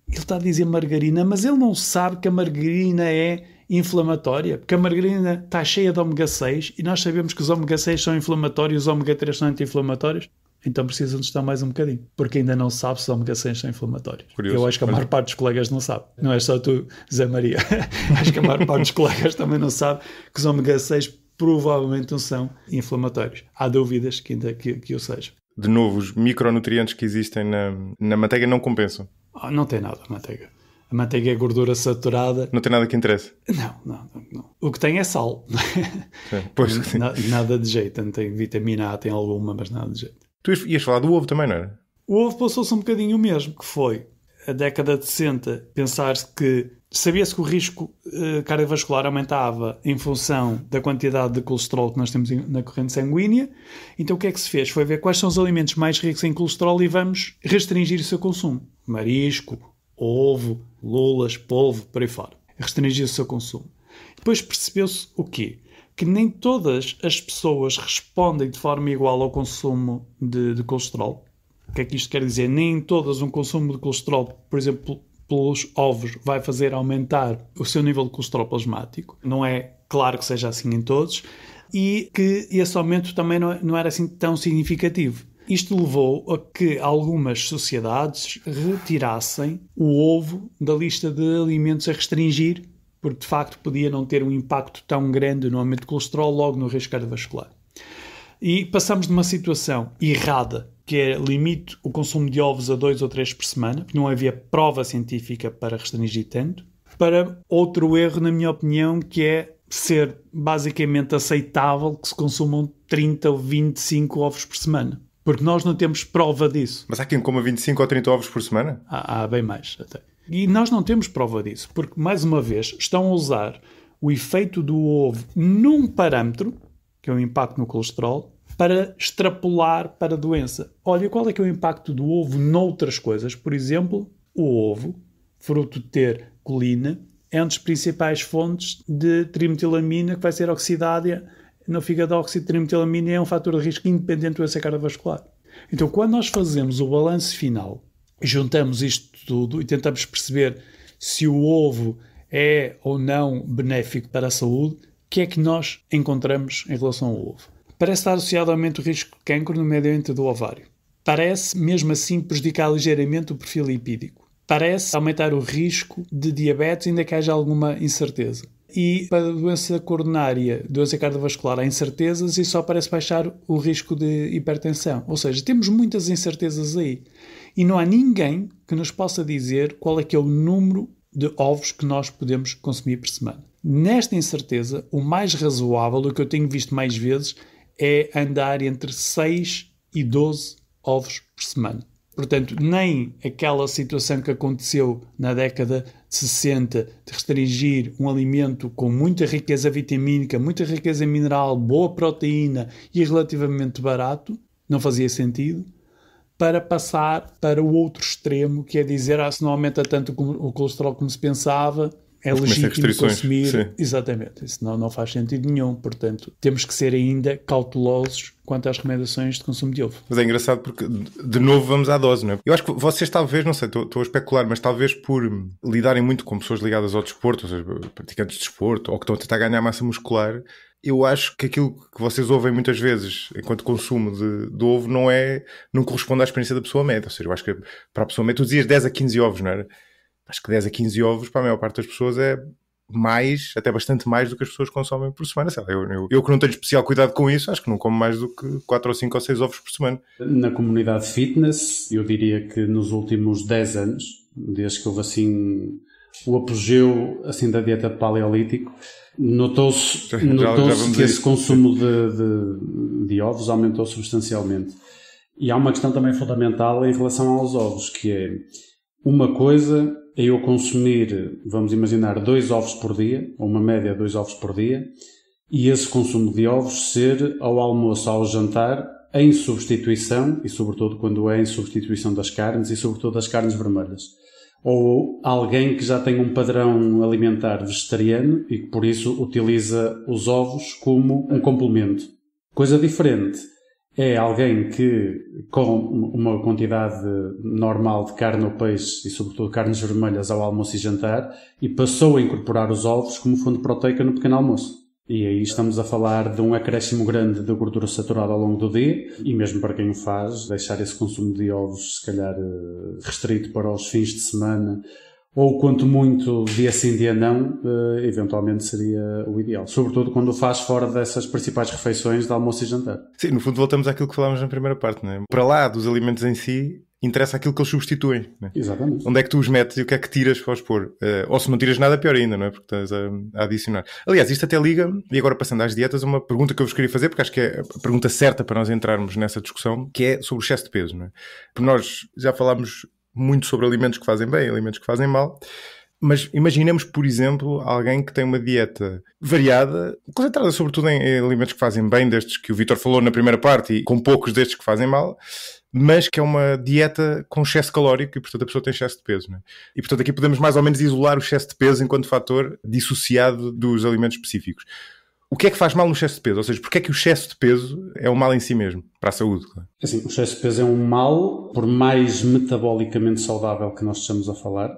ele está a dizer margarina, mas ele não sabe que a margarina é inflamatória, porque a margarina está cheia de ômega 6 e nós sabemos que os ômega 6 são inflamatórios e os ômega 3 são anti-inflamatórios então precisam de estar mais um bocadinho, porque ainda não sabe se omega-6 são inflamatórios. Curioso, eu acho que a maior parte dos colegas não sabe. Não é só tu, Zé Maria. acho que a maior parte dos colegas também não sabe que os omega-6 provavelmente não são inflamatórios. Há dúvidas que ainda que, que o sejam. De novo, os micronutrientes que existem na, na manteiga não compensam? Oh, não tem nada a manteiga. A manteiga é gordura saturada. Não tem nada que interesse? Não, não, não. O que tem é sal. Sim, pois sim. Na, nada de jeito. Não tem vitamina A, tem alguma, mas nada de jeito. Tu ias falar do ovo também, não era? O ovo passou-se um bocadinho o mesmo, que foi a década de 60 pensar-se que sabia-se que o risco eh, cardiovascular aumentava em função da quantidade de colesterol que nós temos na corrente sanguínea. Então o que é que se fez? Foi ver quais são os alimentos mais ricos em colesterol e vamos restringir o seu consumo. Marisco, ovo, lulas, polvo, por aí fora. Restringir o seu consumo. Depois percebeu-se o quê? que nem todas as pessoas respondem de forma igual ao consumo de, de colesterol. O que é que isto quer dizer? Nem todas um consumo de colesterol, por exemplo, pelos ovos, vai fazer aumentar o seu nível de colesterol plasmático. Não é claro que seja assim em todos. E que esse aumento também não, é, não era assim tão significativo. Isto levou a que algumas sociedades retirassem o ovo da lista de alimentos a restringir porque de facto podia não ter um impacto tão grande no aumento de colesterol logo no risco cardiovascular. E passamos de uma situação errada, que é limite o consumo de ovos a dois ou três por semana, que não havia prova científica para restringir tanto, para outro erro, na minha opinião, que é ser basicamente aceitável que se consumam 30 ou 25 ovos por semana. Porque nós não temos prova disso. Mas há quem coma 25 ou 30 ovos por semana? Há, há bem mais, até. E nós não temos prova disso, porque, mais uma vez, estão a usar o efeito do ovo num parâmetro, que é o impacto no colesterol, para extrapolar para a doença. Olha, qual é que é o impacto do ovo noutras coisas? Por exemplo, o ovo, fruto de ter colina, é um dos principais fontes de trimetilamina que vai ser oxidada no fígado. Óxido trimetilamina é um fator de risco independente do doença cardiovascular. Então, quando nós fazemos o balanço final juntamos isto tudo e tentamos perceber se o ovo é ou não benéfico para a saúde, o que é que nós encontramos em relação ao ovo? Parece estar associado ao aumento do risco de cancro no meio ambiente do ovário. Parece, mesmo assim, prejudicar ligeiramente o perfil lipídico. Parece aumentar o risco de diabetes, ainda que haja alguma incerteza. E para a doença coronária, doença cardiovascular, há incertezas e só parece baixar o risco de hipertensão. Ou seja, temos muitas incertezas aí. E não há ninguém que nos possa dizer qual é que é o número de ovos que nós podemos consumir por semana. Nesta incerteza, o mais razoável, o que eu tenho visto mais vezes, é andar entre 6 e 12 ovos por semana. Portanto, nem aquela situação que aconteceu na década de 60 de restringir um alimento com muita riqueza vitamínica, muita riqueza mineral, boa proteína e relativamente barato, não fazia sentido, para passar para o outro extremo, que é dizer, ah, se não aumenta tanto o colesterol como se pensava, é legítimo consumir. Sim. Exatamente, isso não, não faz sentido nenhum. Portanto, temos que ser ainda cautelosos quanto às recomendações de consumo de ovo. Mas é engraçado porque, de novo, vamos à dose, não é? Eu acho que vocês talvez, não sei, estou, estou a especular, mas talvez por lidarem muito com pessoas ligadas ao desporto, ou seja, praticantes de desporto, ou que estão a tentar ganhar massa muscular, eu acho que aquilo que vocês ouvem muitas vezes enquanto consumo de, de, ovo não é, não corresponde à experiência da pessoa média. Ou seja, eu acho que para a pessoa média, tu dizias 10 a 15 ovos, não era? Acho que 10 a 15 ovos para a maior parte das pessoas é mais, até bastante mais do que as pessoas consomem por semana. Sei lá, eu, eu, eu que não tenho especial cuidado com isso, acho que não como mais do que 4 ou 5 ou 6 ovos por semana. Na comunidade fitness, eu diria que nos últimos 10 anos, desde que houve assim o apogeu assim, da dieta paleolítico. Notou-se notou que esse consumo de, de, de ovos aumentou substancialmente. E há uma questão também fundamental em relação aos ovos, que é uma coisa é eu consumir, vamos imaginar, dois ovos por dia, ou uma média de dois ovos por dia, e esse consumo de ovos ser ao almoço, ao jantar, em substituição, e sobretudo quando é em substituição das carnes, e sobretudo das carnes vermelhas ou alguém que já tem um padrão alimentar vegetariano e que por isso utiliza os ovos como um complemento. Coisa diferente é alguém que, com uma quantidade normal de carne ou peixe e, sobretudo, carnes vermelhas ao almoço e jantar, e passou a incorporar os ovos como fonte proteica no pequeno almoço. E aí estamos a falar de um acréscimo grande de gordura saturada ao longo do dia, e mesmo para quem o faz, deixar esse consumo de ovos, se calhar, eh, restrito para os fins de semana, ou quanto muito dia sim, dia não, eh, eventualmente seria o ideal. Sobretudo quando o faz fora dessas principais refeições de almoço e jantar. Sim, no fundo voltamos àquilo que falámos na primeira parte, não é? Para lá dos alimentos em si, interessa aquilo que eles substituem. Né? Exatamente. Onde é que tu os metes e o que é que tiras para os pôr? Uh, ou se não tiras nada, é pior ainda, não é? Porque estás a, a, adicionar. Aliás, isto até liga, e agora passando às dietas, uma pergunta que eu vos queria fazer, porque acho que é a pergunta certa para nós entrarmos nessa discussão, que é sobre o excesso de peso, não é? Porque nós já falámos muito sobre alimentos que fazem bem, alimentos que fazem mal. Mas imaginemos, por exemplo, alguém que tem uma dieta variada, concentrada sobretudo em alimentos que fazem bem, destes que o Vitor falou na primeira parte, e com poucos destes que fazem mal, mas que é uma dieta com excesso calórico e, portanto, a pessoa tem excesso de peso. Né? E, portanto, aqui podemos mais ou menos isolar o excesso de peso enquanto fator dissociado dos alimentos específicos. O que é que faz mal no excesso de peso? Ou seja, porque é que o excesso de peso é um mal em si mesmo, para a saúde? sim é? é Assim, o excesso de peso é um mal, por mais metabolicamente saudável que nós estamos a falar,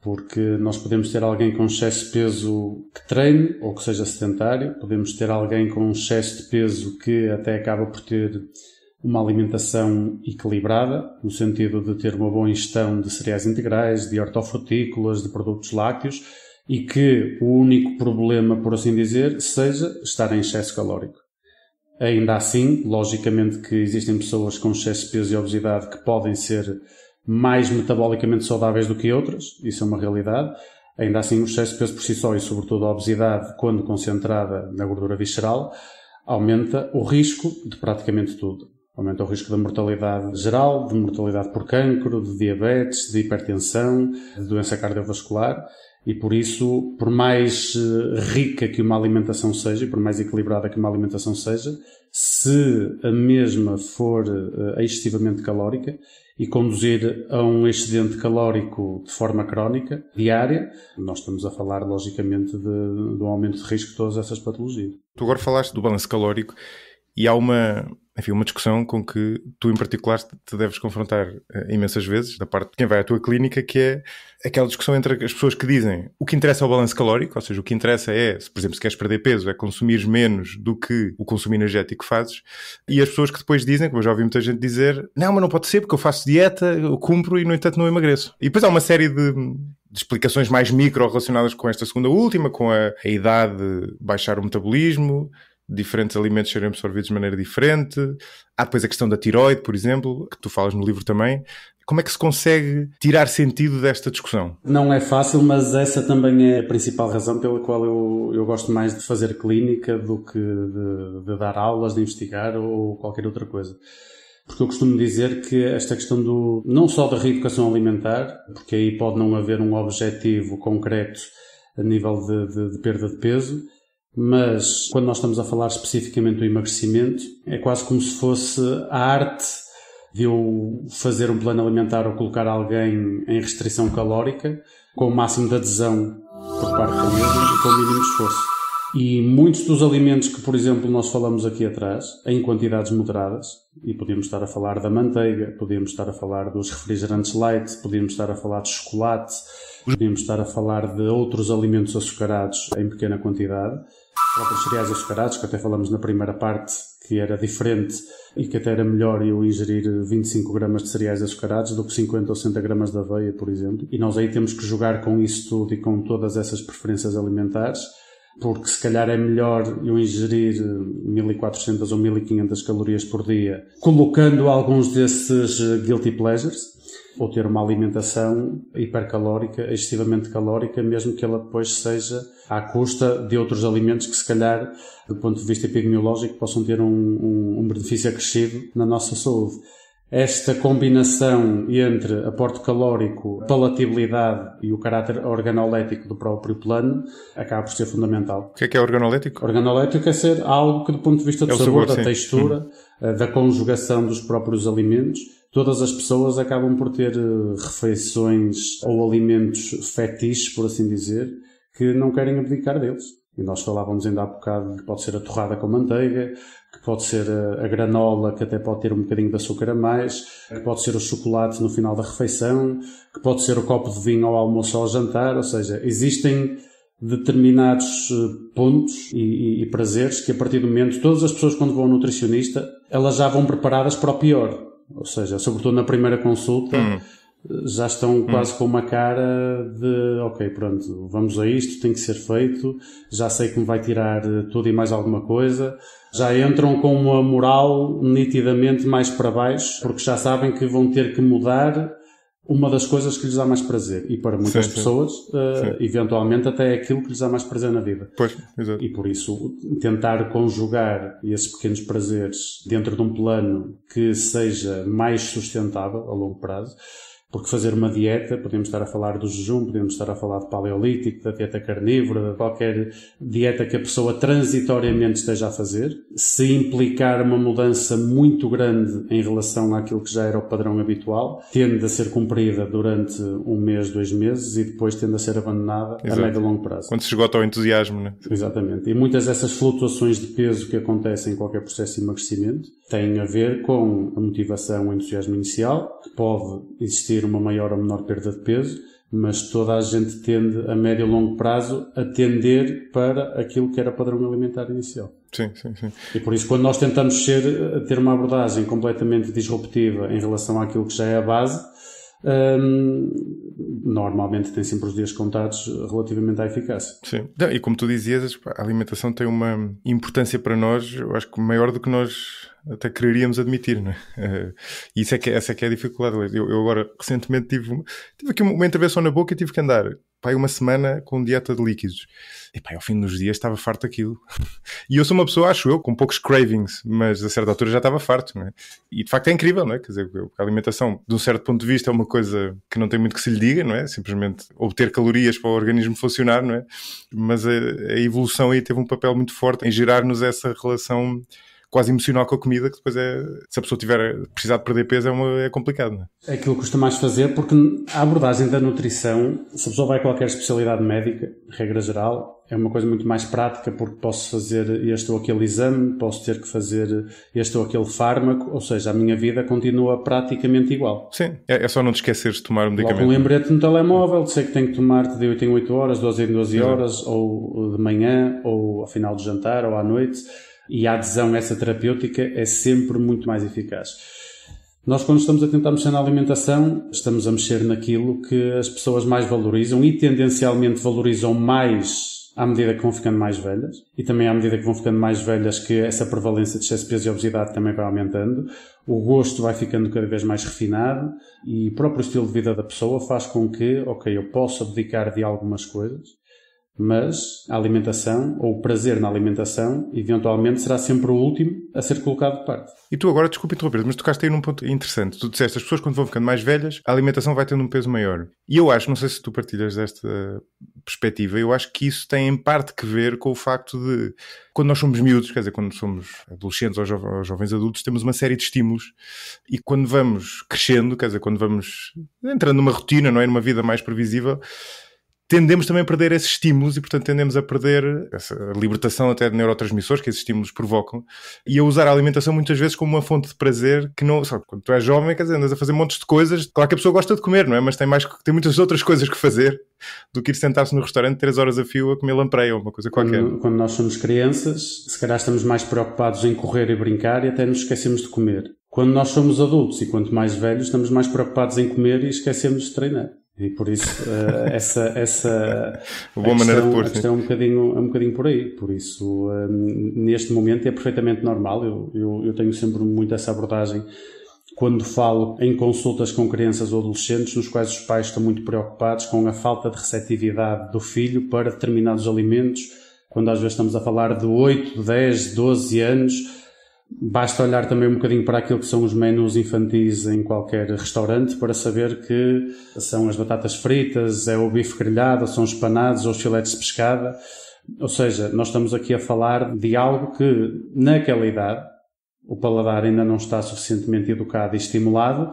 porque nós podemos ter alguém com excesso de peso que treine ou que seja sedentário, podemos ter alguém com excesso de peso que até acaba por ter uma alimentação equilibrada, no sentido de ter uma boa ingestão de cereais integrais, de hortofrutícolas, de produtos lácteos e que o único problema, por assim dizer, seja estar em excesso calórico. Ainda assim, logicamente que existem pessoas com excesso de peso e obesidade que podem ser mais metabolicamente saudáveis do que outras, isso é uma realidade. Ainda assim, o excesso de peso por si só e, sobretudo, a obesidade, quando concentrada na gordura visceral, aumenta o risco de praticamente tudo. Aumenta o risco de mortalidade geral, de mortalidade por cancro, de diabetes, de hipertensão, de doença cardiovascular. E por isso, por mais eh, rica que uma alimentação seja, e por mais equilibrada que uma alimentação seja, se a mesma for eh, excessivamente calórica e conduzir a um excedente calórico de forma crónica, diária, nós estamos a falar, logicamente, de, de um aumento de risco de todas essas patologias. Tu agora falaste do balanço calórico e há uma enfim, uma discussão com que tu, em particular, te deves confrontar eh, imensas vezes, da parte de quem vai à tua clínica, que é aquela discussão entre as pessoas que dizem o que interessa é o balanço calórico, ou seja, o que interessa é, se, por exemplo, se queres perder peso, é consumir menos do que o consumo energético fazes, e as pessoas que depois dizem, como eu já ouvi muita gente dizer, não, mas não pode ser, porque eu faço dieta, eu cumpro e, no entanto, não emagreço. E depois há uma série de, de explicações mais micro relacionadas com esta segunda última, com a, a idade baixar o metabolismo, diferentes alimentos serem absorvidos de maneira diferente. Há depois a questão da tiroide, por exemplo, que tu falas no livro também. Como é que se consegue tirar sentido desta discussão? Não é fácil, mas essa também é a principal razão pela qual eu, eu gosto mais de fazer clínica do que de, de dar aulas, de investigar ou qualquer outra coisa. Porque eu costumo dizer que esta questão do, não só da reeducação alimentar, porque aí pode não haver um objetivo concreto a nível de, de, de perda de peso, mas quando nós estamos a falar especificamente do emagrecimento, é quase como se fosse a arte de eu fazer um plano alimentar ou colocar alguém em restrição calórica com o máximo de adesão por parte do mesma e com o mínimo esforço. E muitos dos alimentos que, por exemplo, nós falamos aqui atrás, em quantidades moderadas, e podíamos estar a falar da manteiga, podíamos estar a falar dos refrigerantes light, podíamos estar a falar de chocolate, podíamos estar a falar de outros alimentos açucarados em pequena quantidade, próprios cereais açucarados, que até falamos na primeira parte, que era diferente e que até era melhor eu ingerir 25 gramas de cereais açucarados do que 50 ou 60 gramas de aveia, por exemplo. E nós aí temos que jogar com isso tudo e com todas essas preferências alimentares, porque se calhar é melhor eu ingerir 1400 ou 1500 calorias por dia, colocando alguns desses eh, guilty pleasures, ou ter uma alimentação hipercalórica, excessivamente calórica, mesmo que ela depois seja à custa de outros alimentos que, se calhar, do ponto de vista epidemiológico, possam ter um, um, um benefício acrescido na nossa saúde. Esta combinação entre aporte calórico, palatabilidade e o caráter organolético do próprio plano acaba por ser fundamental. O que é que é organolético? Organolético é ser algo que, do ponto de vista do é sabor, sabor, da sim. textura, hum. da conjugação dos próprios alimentos, todas as pessoas acabam por ter eh, refeições ou alimentos fetiches, por assim dizer, que não querem abdicar deles. E nós falávamos ainda há bocado que pode ser a torrada com manteiga, que pode ser eh, a, granola, que até pode ter um bocadinho de açúcar a mais, que pode ser o chocolate no final da refeição, que pode ser o copo de vinho ao almoço ou ao jantar. Ou seja, existem determinados eh, pontos e, e, e prazeres que a partir do momento todas as pessoas quando vão ao nutricionista elas já vão preparadas para o pior ou seja, sobretudo na primeira consulta, hum. já estão hum. quase com uma cara de ok, pronto, vamos a isto, tem que ser feito, já sei que me vai tirar tudo e mais alguma coisa. Já entram com uma moral nitidamente mais para baixo, porque já sabem que vão ter que mudar uma das coisas que lhes dá mais prazer. E para muitas sim, pessoas, sim. Uh, eh, sim. eventualmente, até é aquilo que lhes dá mais prazer na vida. Pois, exato. E por isso, tentar conjugar esses pequenos prazeres dentro de um plano que seja mais sustentável a longo prazo porque fazer uma dieta, podemos estar a falar do jejum, podemos estar a falar do paleolítico, da dieta carnívora, de qualquer dieta que a pessoa transitoriamente esteja a fazer, se implicar uma mudança muito grande em relação àquilo que já era o padrão habitual, tende a ser cumprida durante um mês, dois meses e depois tende a ser abandonada Exato. a médio e longo prazo. Quando se esgota o entusiasmo, né? Exatamente. E muitas dessas flutuações de peso que acontecem em qualquer processo de emagrecimento têm a ver com a motivação, o entusiasmo inicial, que pode existir sair uma maior ou menor perda de peso, mas toda a gente tende, a médio e longo prazo, a tender para aquilo que era padrão alimentar inicial. Sim, sim, sim. E por isso, quando nós tentamos ser, eh, ter uma abordagem completamente disruptiva em relação àquilo que já é a base, hum, normalmente tem sempre os dias contados relativamente à eficácia. Sim, e como tu dizias, a alimentação tem uma importância para nós, eu acho que maior do que nós até quereríamos admitir, não é? E eh, isso é que, é, essa é que é a dificuldade. Eu, eu agora, recentemente, tive, tive aqui uma intervenção na boca e tive que andar pai uma semana com dieta de líquidos. E pai ao fim dos dias estava farto aquilo. E eu sou uma pessoa, acho eu, com poucos cravings, mas a certa altura já estava farto, é? E de facto é incrível, não é? Quer dizer, a alimentação, de um certo ponto de vista, é uma coisa que não tem muito que se lhe diga, não é? Simplesmente obter calorias para o organismo funcionar, não é? Mas a, a evolução aí teve um papel muito forte em gerar-nos essa relação quase emocional com a comida, que depois é, se a pessoa tiver precisar de perder peso, é, uma, é complicado. É? é? Aquilo que mais fazer, porque a abordagem da nutrição, se a pessoa vai a qualquer especialidade médica, regra geral, é uma coisa muito mais prática, porque posso fazer este ou aquele exame, posso ter que fazer este ou aquele fármaco, ou seja, a minha vida continua praticamente igual. Sim, é, é só não te esqueceres de tomar o um medicamento. Logo um lembrete no telemóvel, de sei que tenho que tomar-te de 8 em 8 horas, 12 em 12 horas, Exato. ou de manhã, ou ao final do jantar, ou à noite e a adesão a essa terapêutica é sempre muito mais eficaz. Nós, quando estamos a tentar mexer na alimentação, estamos a mexer naquilo que as pessoas mais valorizam e tendencialmente valorizam mais à medida que vão ficando mais velhas e também à medida que vão ficando mais velhas que essa prevalência de excesso de peso e obesidade também vai aumentando, o gosto vai ficando cada vez mais refinado e o próprio estilo de vida da pessoa faz com que, ok, eu possa abdicar de algumas coisas mas a alimentação ou o prazer na alimentação eventualmente será sempre o último a ser colocado de parte. E tu agora, desculpa interromper, mas tocaste aí num ponto interessante. Tu disseste, as pessoas quando vão ficando mais velhas, a alimentação vai tendo um peso maior. E eu acho, não sei se tu partilhas desta perspectiva, eu acho que isso tem em parte que ver com o facto de quando nós somos miúdos, quer dizer, quando somos adolescentes ou, jo ou jovens adultos, temos uma série de estímulos e quando vamos crescendo, quer dizer, quando vamos entrando numa rotina, não é? Numa vida mais previsível, tendemos também a perder esses estímulos e, portanto, tendemos a perder essa libertação até de neurotransmissores que esses estímulos provocam e a usar a alimentação muitas vezes como uma fonte de prazer que não. só quando tu és jovem, quer dizer, andas a fazer montes de coisas. Claro que a pessoa gosta de comer, não é? Mas tem, mais, tem muitas outras coisas que fazer do que ir sentar-se no restaurante três horas a fio a comer lampreia ou uma coisa qualquer. Quando, quando nós somos crianças, se calhar estamos mais preocupados em correr e brincar e até nos esquecemos de comer. Quando nós somos adultos e quanto mais velhos, estamos mais preocupados em comer e esquecemos de treinar. E por isso, uh, essa, essa Boa a maneira questão, de pôr, a questão é um bocadinho, é um bocadinho por aí. Por isso, uh, neste momento é perfeitamente normal. Eu, eu, eu, tenho sempre muito essa abordagem quando falo em consultas com crianças ou adolescentes, nos quais os pais estão muito preocupados com a falta de receptividade do filho para determinados alimentos, quando às vezes estamos a falar de 8, 10, 12 anos Basta olhar também um bocadinho para aquilo que são os menus infantis em qualquer restaurante para saber que são as batatas fritas, é o bife grelhado, são os panados ou os filetes de pescada. Ou seja, nós estamos aqui a falar de algo que, naquela idade, o paladar ainda não está suficientemente educado e estimulado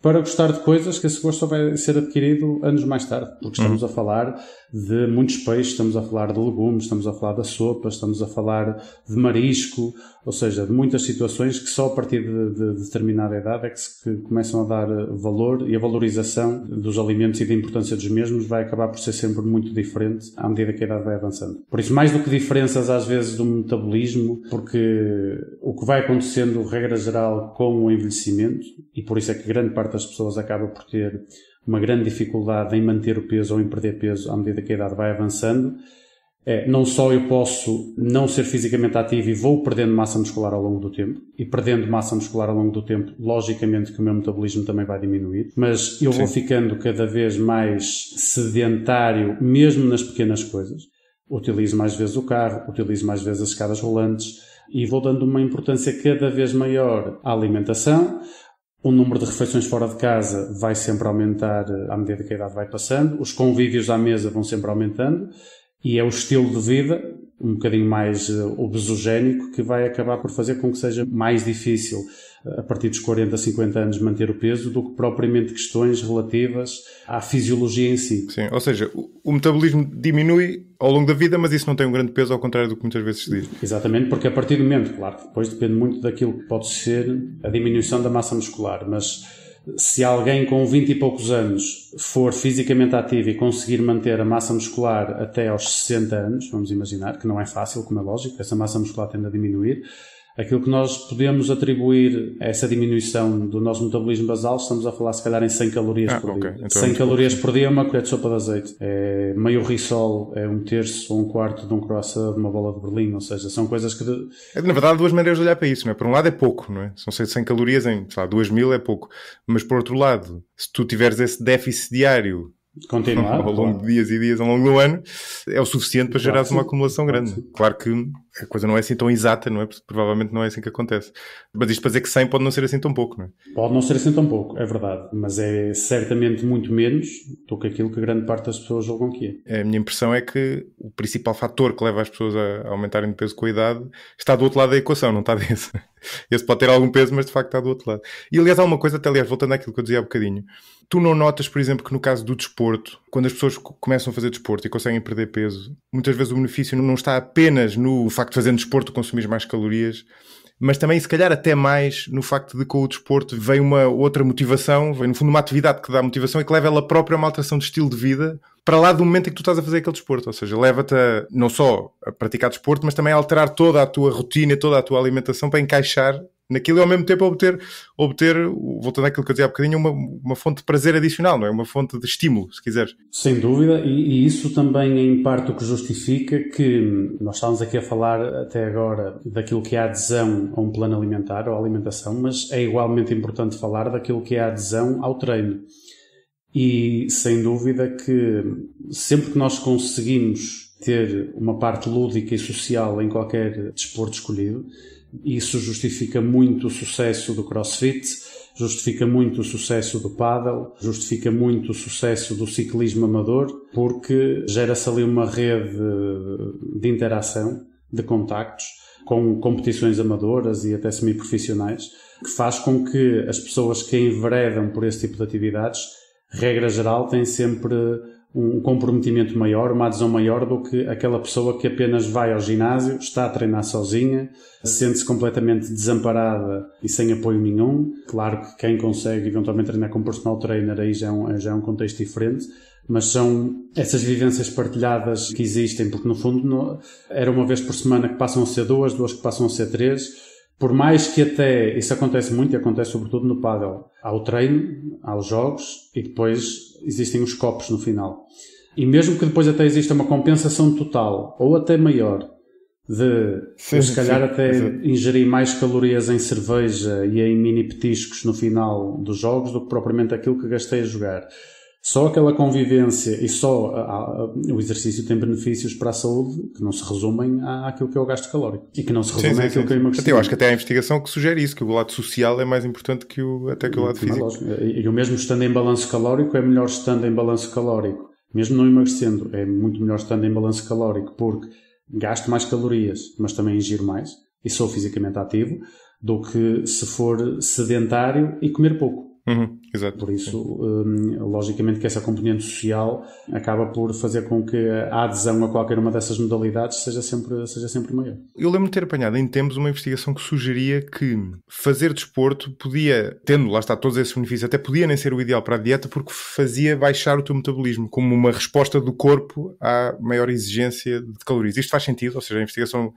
para gostar de coisas que esse gosto vai ser adquirido anos mais tarde, porque uhum. estamos uhum. a falar de muitos peixes, estamos a falar de legumes, estamos a falar da sopa, estamos a falar de marisco, ou seja, de muitas situações que só a partir de, de determinada idade é que, se, que começam a dar valor e a valorização dos alimentos e da importância dos mesmos vai acabar por ser sempre muito diferente à medida que a idade vai avançando. Por isso, mais do que diferenças às vezes do metabolismo, porque o que vai acontecendo, regra geral, com o envelhecimento, e por isso é que grande parte das pessoas acaba por ter uma grande dificuldade em manter o peso ou em perder peso à medida que a idade vai avançando. É, não só eu posso não ser fisicamente ativo e vou perdendo massa muscular ao longo do tempo, e perdendo massa muscular ao longo do tempo, logicamente que o meu metabolismo também vai diminuir, mas eu Sim. vou ficando cada vez mais sedentário, mesmo nas pequenas coisas. Utilizo mais vezes o carro, utilizo mais vezes as escadas rolantes e vou dando uma importância cada vez maior à alimentação o número de refeições fora de casa vai sempre aumentar eh, à medida que a idade vai passando, os convívios à mesa vão sempre aumentando e é o estilo de vida um bocadinho mais eh, obesogénico que vai acabar por fazer com que seja mais difícil a partir dos 40, 50 anos manter o peso do que propriamente questões relativas à fisiologia em si. Sim, ou seja, o, o metabolismo diminui ao longo da vida, mas isso não tem um grande peso, ao contrário do que muitas vezes se diz. Exatamente, porque a partir do momento, claro, depois depende muito daquilo que pode ser a diminuição da massa muscular, mas se alguém com 20 e poucos anos for fisicamente ativo e conseguir manter a massa muscular até aos 60 anos, vamos imaginar, que não é fácil, como é lógico, essa massa muscular tende a diminuir, Aquilo que nós podemos atribuir a essa diminuição do nosso metabolismo basal, estamos a falar se calhar em 100 calorias ah, por okay. dia. Então 100 é calorias pouco. por dia é uma colher de sopa de azeite. É meio risol, é um terço ou um quarto de um croissant de uma bola de berlim, ou seja, são coisas que... É, na verdade, há duas maneiras de olhar para isso, não é? Por um lado é pouco, não é? São 100 calorias em, sei lá, 2 mil é pouco. Mas por outro lado, se tu tiveres esse déficit diário Continuar, ao longo claro. de dias e dias, ao longo do ano, é o suficiente para gerar uma acumulação grande. Claro que a coisa não é assim tão exata, não é? Provavelmente não é assim que acontece. Mas isto para dizer que 100 pode não ser assim tão pouco, não é? Pode não ser assim tão pouco, é verdade. Mas é certamente muito menos do que aquilo que grande parte das pessoas julgam que é. A minha impressão é que o principal fator que leva as pessoas a aumentarem de peso com a idade está do outro lado da equação, não está desse. Esse pode ter algum peso, mas de facto está do outro lado. E aliás, há uma coisa, até aliás, voltando àquilo que eu dizia há bocadinho Tu não notas, por exemplo, que no caso do desporto, quando as pessoas começam a fazer desporto e conseguem perder peso, muitas vezes o benefício não está apenas no facto de fazendo desporto consumir mais calorias, mas também se calhar até mais no facto de com o desporto vem uma outra motivação, vem no fundo uma atividade que dá motivação e que leva ela própria a uma alteração de estilo de vida para lá do momento em que tu estás a fazer aquele desporto, ou seja, leva-te a, não só a praticar desporto, mas também a alterar toda a tua rotina, toda a tua alimentação para encaixar naquilo e ao mesmo tempo obter, obter voltando àquilo que eu dizia há bocadinho, uma, uma fonte de prazer adicional, não é? Uma fonte de estímulo, se quiseres. Sem dúvida, e, e isso também é em parte o que justifica que nós estávamos aqui a falar até agora daquilo que é a adesão a um plano alimentar ou alimentação, mas é igualmente importante falar daquilo que é a adesão ao treino. E sem dúvida que sempre que nós conseguimos ter uma parte lúdica e social em qualquer desporto escolhido, isso justifica muito o sucesso do crossfit, justifica muito o sucesso do paddle, justifica muito o sucesso do ciclismo amador, porque gera-se ali uma rede de interação, de contactos, com competições amadoras e até semiprofissionais, que faz com que as pessoas que enveredam por esse tipo de atividades, regra geral, têm sempre um comprometimento maior, uma adesão maior do que aquela pessoa que apenas vai ao ginásio, está a treinar sozinha, sente-se completamente desamparada e sem apoio nenhum. Claro que quem consegue eventualmente treinar com personal trainer aí já é um, já é um contexto diferente, mas são essas vivências partilhadas que existem, porque no fundo não, era uma vez por semana que passam a ser duas, duas que passam a ser três por mais que até isso acontece muito e acontece sobretudo no paddle, há o treino, há os jogos e depois existem os copos no final. E mesmo que depois até exista uma compensação total ou até maior de sim, se calhar sim, até sim. ingerir mais calorias em cerveja e em mini petiscos no final dos jogos do que propriamente aquilo que gastei a jogar. Só aquela convivência e só a, a, o exercício tem benefícios para a saúde que não se resumem àquilo que é o gasto calórico e que não se resumem àquilo que é emagrecimento. Até eu acho que até há investigação que sugere isso, que o lado social é mais importante que o, até que o lado físico. É e, e o mesmo estando em balanço calórico é melhor estando em balanço calórico. Mesmo não emagrecendo, é muito melhor estando em balanço calórico porque gasto mais calorias, mas também ingiro mais e sou fisicamente ativo do que se for sedentário e comer pouco. Uhum, exato. Por isso, um, logicamente que essa componente social acaba por fazer com que a adesão a qualquer uma dessas modalidades seja sempre, seja sempre maior. Eu lembro de ter apanhado em tempos uma investigação que sugeria que fazer desporto podia, tendo lá está todos esses benefícios, até podia nem ser o ideal para a dieta porque fazia baixar o teu metabolismo como uma resposta do corpo à maior exigência de calorias. Isto faz sentido? Ou seja, a investigação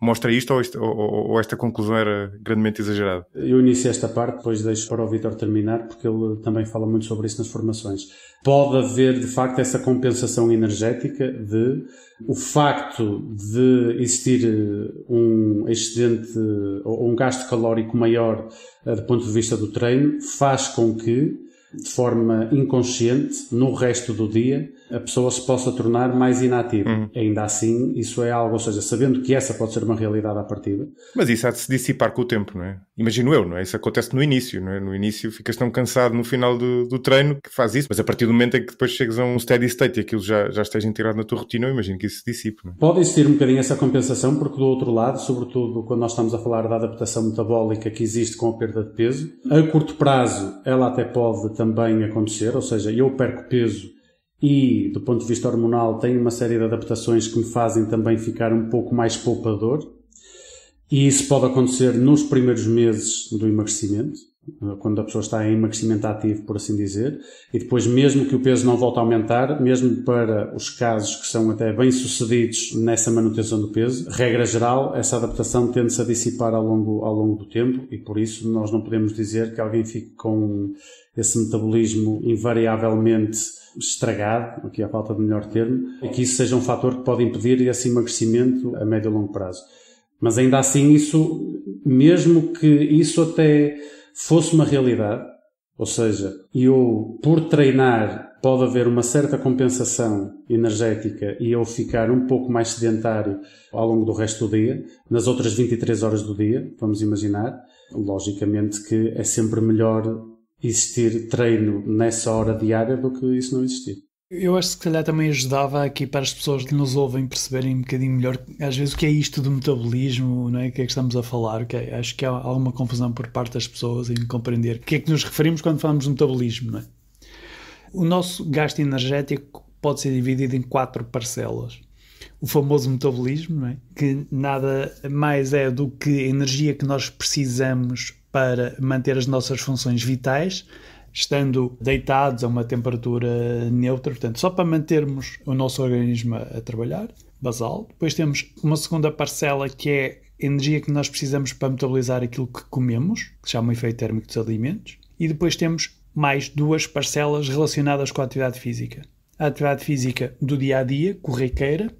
mostra isto ou, ou, ou, esta conclusão era grandemente exagerada? Eu inicio esta parte, depois deixo para o Vitor terminar, porque ele também fala muito sobre isso nas formações. Pode haver, de facto, essa compensação energética de o facto de existir eh, um excedente eh, ou um gasto calórico maior eh, do ponto de vista do treino, faz com que, de forma inconsciente, no resto do dia, a pessoa se possa tornar mais inativa. Uhum. Ainda assim, isso é algo, ou seja, sabendo que essa pode ser uma realidade à partida. Mas isso há de se dissipar com o tempo, não é? Imagino eu, não é? Isso acontece no início, não é? No início ficas tão cansado no final do, do treino que faz isso, mas a partir do momento em que depois chegas a um steady state e aquilo já, já esteja integrado na tua rotina, eu imagino que isso se dissipe, não é? Pode existir um bocadinho essa compensação, porque do outro lado, sobretudo quando nós estamos a falar da adaptação metabólica que existe com a perda de peso, a curto prazo ela até pode também acontecer, ou seja, eu perco peso e, do ponto de vista hormonal, tenho uma série de adaptações que me fazem também ficar um pouco mais poupador. E isso pode acontecer nos primeiros meses do emagrecimento, quando a pessoa está em emagrecimento ativo, por assim dizer, e depois, mesmo que o peso não volte a aumentar, mesmo para os casos que são até bem-sucedidos nessa manutenção do peso, regra geral, essa adaptação tende-se a dissipar ao longo, ao longo do tempo e, por isso, nós não podemos dizer que alguém fique com esse metabolismo invariavelmente estragado, aqui a falta de melhor termo, e que isso seja um fator que pode impedir esse emagrecimento a médio e longo prazo. Mas ainda assim, isso, mesmo que isso até fosse uma realidade, ou seja, eu por treinar pode haver uma certa compensação energética e eu ficar um pouco mais sedentário ao longo do resto do dia, nas outras 23 horas do dia, vamos imaginar. Logicamente que é sempre melhor existir treino nessa hora diária do que isso não existir. Eu acho que se calhar também ajudava aqui para as pessoas que nos ouvem perceberem um bocadinho melhor, às vezes, o que é isto do metabolismo, não é? O que é que estamos a falar? Que é, acho que há alguma confusão por parte das pessoas em compreender o que é que nos referimos quando falamos de metabolismo, não é? O nosso gasto energético pode ser dividido em quatro parcelas. O famoso metabolismo, é? que nada mais é do que a energia que nós precisamos para manter as nossas funções vitais, estando deitados a uma temperatura neutra, portanto, só para mantermos o nosso organismo a trabalhar, basal. Depois temos uma segunda parcela que é a energia que nós precisamos para metabolizar aquilo que comemos, que se chama o efeito térmico dos alimentos. E depois temos mais duas parcelas relacionadas com a atividade física. A atividade física do dia a dia, corriqueira.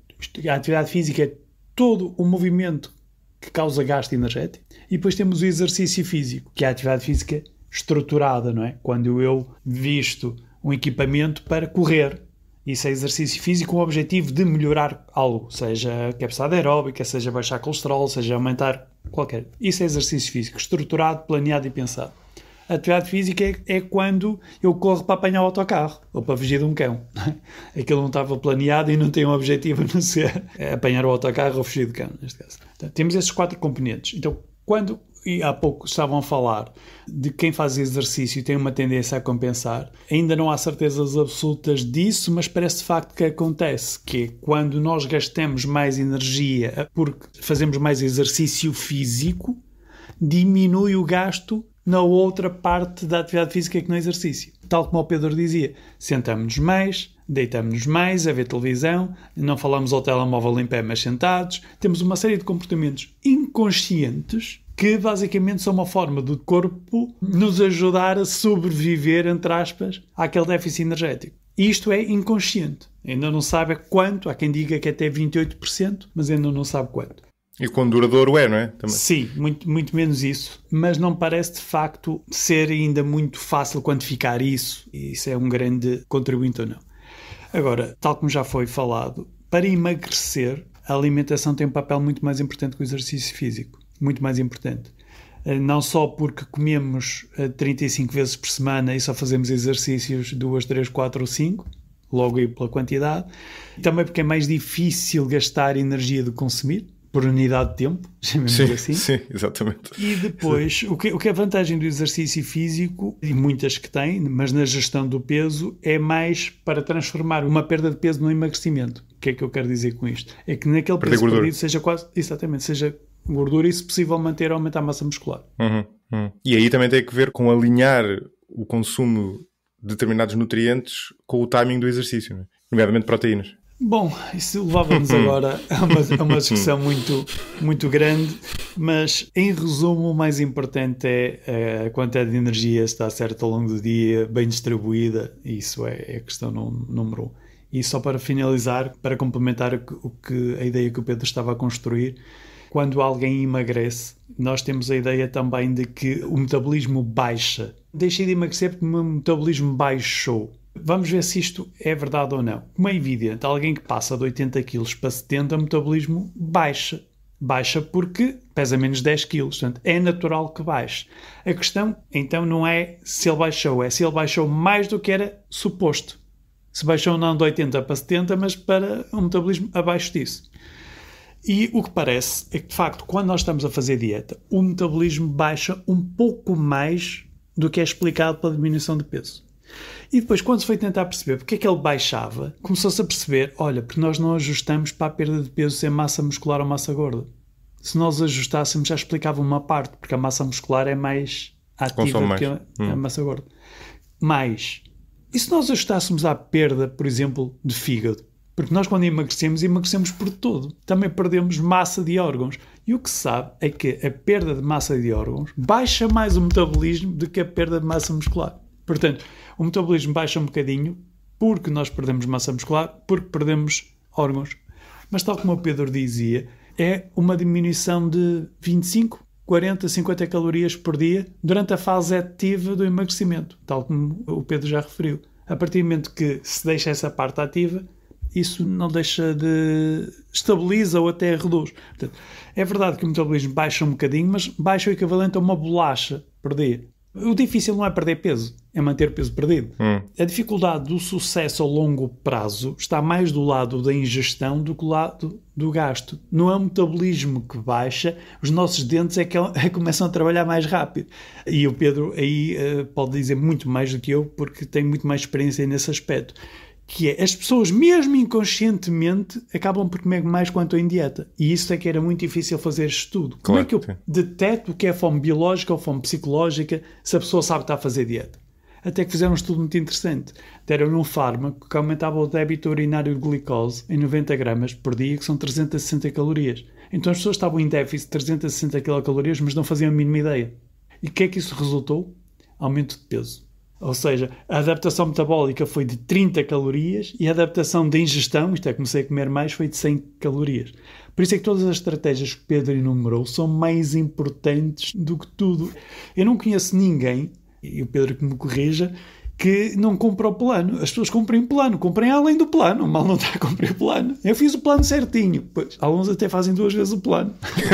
A atividade física é todo o movimento que causa gasto energético. E depois temos o exercício físico, que é a atividade física estruturada, não é? Quando eu visto um equipamento para correr. Isso é exercício físico com o objetivo de melhorar algo, seja capacidade aeróbica, seja baixar colesterol, seja aumentar qualquer. Isso é exercício físico, estruturado, planeado e pensado. A atividade física é, é, quando eu corro para apanhar o autocarro ou para fugir de um cão. É? Aquilo não estava planeado e não tem um objetivo a não ser apanhar o autocarro ou fugir de cão, neste caso. Então, temos esses quatro componentes. Então, quando e há pouco estavam a falar de quem faz exercício e tem uma tendência a compensar, ainda não há certezas absolutas disso, mas parece de facto que acontece, que é quando nós gastamos mais energia porque fazemos mais exercício físico, diminui o gasto na outra parte da atividade física que no exercício. Tal como o Pedro dizia, sentamos-nos mais, Deitamos-nos mais a ver televisão, não falamos ao telemóvel em pé, mas sentados. Temos uma série de comportamentos inconscientes que basicamente são uma forma do corpo nos ajudar a sobreviver, entre aspas, àquele déficit energético. E isto é inconsciente. Ainda não sabe quanto, há quem diga que é até 28%, mas ainda não sabe quanto. E quão duradouro é, não é? Também. Sim, muito, muito menos isso. Mas não parece de facto ser ainda muito fácil quantificar isso. E isso é um grande contribuinte ou não. Agora, tal como já foi falado, para emagrecer, a alimentação tem um papel muito mais importante que o exercício físico. Muito mais importante. Eh, não só porque comemos 35 eh, vezes por semana e só fazemos exercícios 2, 3, 4 ou 5, logo aí pela quantidade, também porque é mais difícil gastar energia de consumir por unidade de tempo, chamemos sim, assim. Sim, exatamente. E depois, o que, o que é a vantagem do exercício físico, e muitas que tem, mas na gestão do peso, é mais para transformar uma perda de peso num emagrecimento. O que é que eu quero dizer com isto? É que naquele Perder peso gordura. perdido seja quase, exatamente, seja gordura e se possível manter ou aumentar a massa muscular. Uhum, uhum. E aí também tem que ver com alinhar o consumo de determinados nutrientes com o timing do exercício, né? nomeadamente proteínas. Bom, isso levava-nos agora a uma, a uma, discussão muito, muito grande, mas em resumo, o mais importante é eh, a quantidade de energia está certa ao longo do dia, bem distribuída, isso é, é a questão número um. E só para finalizar, para complementar o que, a ideia que o Pedro estava a construir, quando alguém emagrece, nós temos a ideia também de que o metabolismo baixa. Deixei de emagrecer porque o meu metabolismo baixou. Vamos ver se isto é verdade ou não. Como é evidente, alguém que passa de 80 kg para 70, o metabolismo baixa. Baixa porque pesa menos 10 kg, portanto é natural que baixe. A questão então não é se ele baixou, é se ele baixou mais do que era suposto. Se baixou não de 80 para 70, mas para um metabolismo abaixo disso. E o que parece é que, de facto, quando nós estamos a fazer dieta, o metabolismo baixa um pouco mais do que é explicado pela diminuição de peso. E depois, quando se foi tentar perceber porque é que ele baixava, começou-se a perceber: olha, porque nós não ajustamos para a perda de peso ser massa muscular ou massa gorda. Se nós ajustássemos, já explicava uma parte, porque a massa muscular é mais ativa mais. que a, hum. a massa gorda. Mas, e se nós ajustássemos à perda, por exemplo, de fígado? Porque nós, quando emagrecemos, emagrecemos por todo. Também perdemos massa de órgãos. E o que se sabe é que a perda de massa de órgãos baixa mais o metabolismo do que a perda de massa muscular. Portanto, o metabolismo baixa um bocadinho porque nós perdemos massa muscular, porque perdemos órgãos. Mas, tal como o Pedro dizia, é uma diminuição de 25, 40, 50 calorias por dia durante a fase ativa do emagrecimento, tal como o Pedro já referiu. A partir do momento que se deixa essa parte ativa, isso não deixa de. estabiliza ou até reduz. Portanto, é verdade que o metabolismo baixa um bocadinho, mas baixa o equivalente a uma bolacha por dia. O difícil não é perder peso, é manter peso perdido. Hum. A dificuldade do sucesso a longo prazo está mais do lado da ingestão do que do lado do gasto. Não é o metabolismo que baixa, os nossos dentes é que é é começam a trabalhar mais rápido. E o Pedro aí eh, pode dizer muito mais do que eu, porque tem muito mais experiência nesse aspecto que é as pessoas, mesmo inconscientemente, acabam por comer mais quanto em dieta. E isso é que era muito difícil fazer estudo. Claro, Como é que eu sim. deteto o que é fome biológica ou fome psicológica se a pessoa sabe que está a fazer dieta? Até que fizeram um estudo muito interessante. deram um fármaco que aumentava o débito urinário de glicose em 90 gramas por dia, que são 360 calorias. Então as pessoas estavam em déficit de 360 quilocalorias, mas não faziam a mínima ideia. E o que é que isso resultou? Aumento de peso. Ou seja, a adaptação metabólica foi de 30 calorias e a adaptação de ingestão, isto é, comecei a comer mais, foi de 100 calorias. Por isso é que todas as estratégias que Pedro enumerou são mais importantes do que tudo. Eu não conheço ninguém, e o Pedro que me corrija, que não compra o plano. As pessoas comprem o plano, comprem além do plano. O mal não está a cumprir o plano. Eu fiz o plano certinho. Pois, alguns até fazem duas vezes o plano.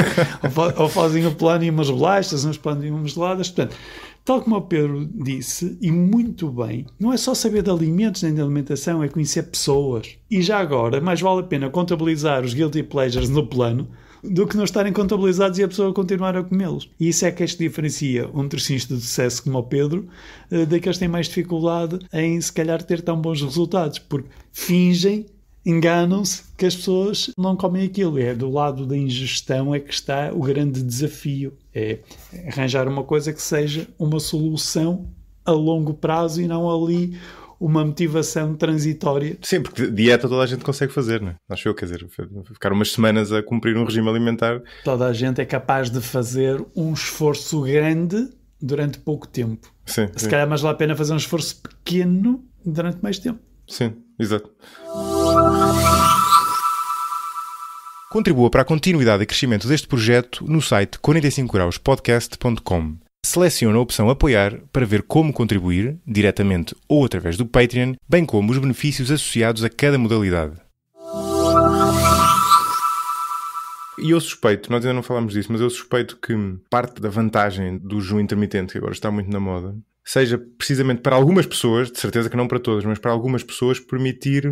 ou, fazem o plano e umas bolachas, uns planos e umas geladas. Portanto, Tal como o Pedro disse, e muito bem, não é só saber de alimentos nem de alimentação, é conhecer pessoas. E já agora, mais vale a pena contabilizar os guilty pleasures no plano do que não estarem contabilizados e a pessoa continuar a comê-los. E isso é que este diferencia um nutricionista de sucesso como o Pedro eh, daqueles que têm mais dificuldade em, se calhar, ter tão bons resultados, porque fingem enganam-se que as pessoas não comem aquilo. É do lado da ingestão é que está o grande desafio. É arranjar uma coisa que seja uma solução a longo prazo e não ali uma motivação transitória. Sim, porque dieta toda a gente consegue fazer, não é? Acho eu, quer dizer, ficar umas semanas a cumprir um regime alimentar. Toda a gente é capaz de fazer um esforço grande durante pouco tempo. Sim. Se sim. calhar mais vale a pena fazer um esforço pequeno durante mais tempo. Sim, exato. Contribua para a continuidade e crescimento deste projeto no site 45grauspodcast.com. Selecione a opção Apoiar para ver como contribuir, diretamente ou através do Patreon, bem como os benefícios associados a cada modalidade. E eu suspeito, nós ainda não falámos disso, mas eu suspeito que parte da vantagem do jejum intermitente, que agora está muito na moda, seja precisamente para algumas pessoas, de certeza que não para todas, mas para algumas pessoas, permitir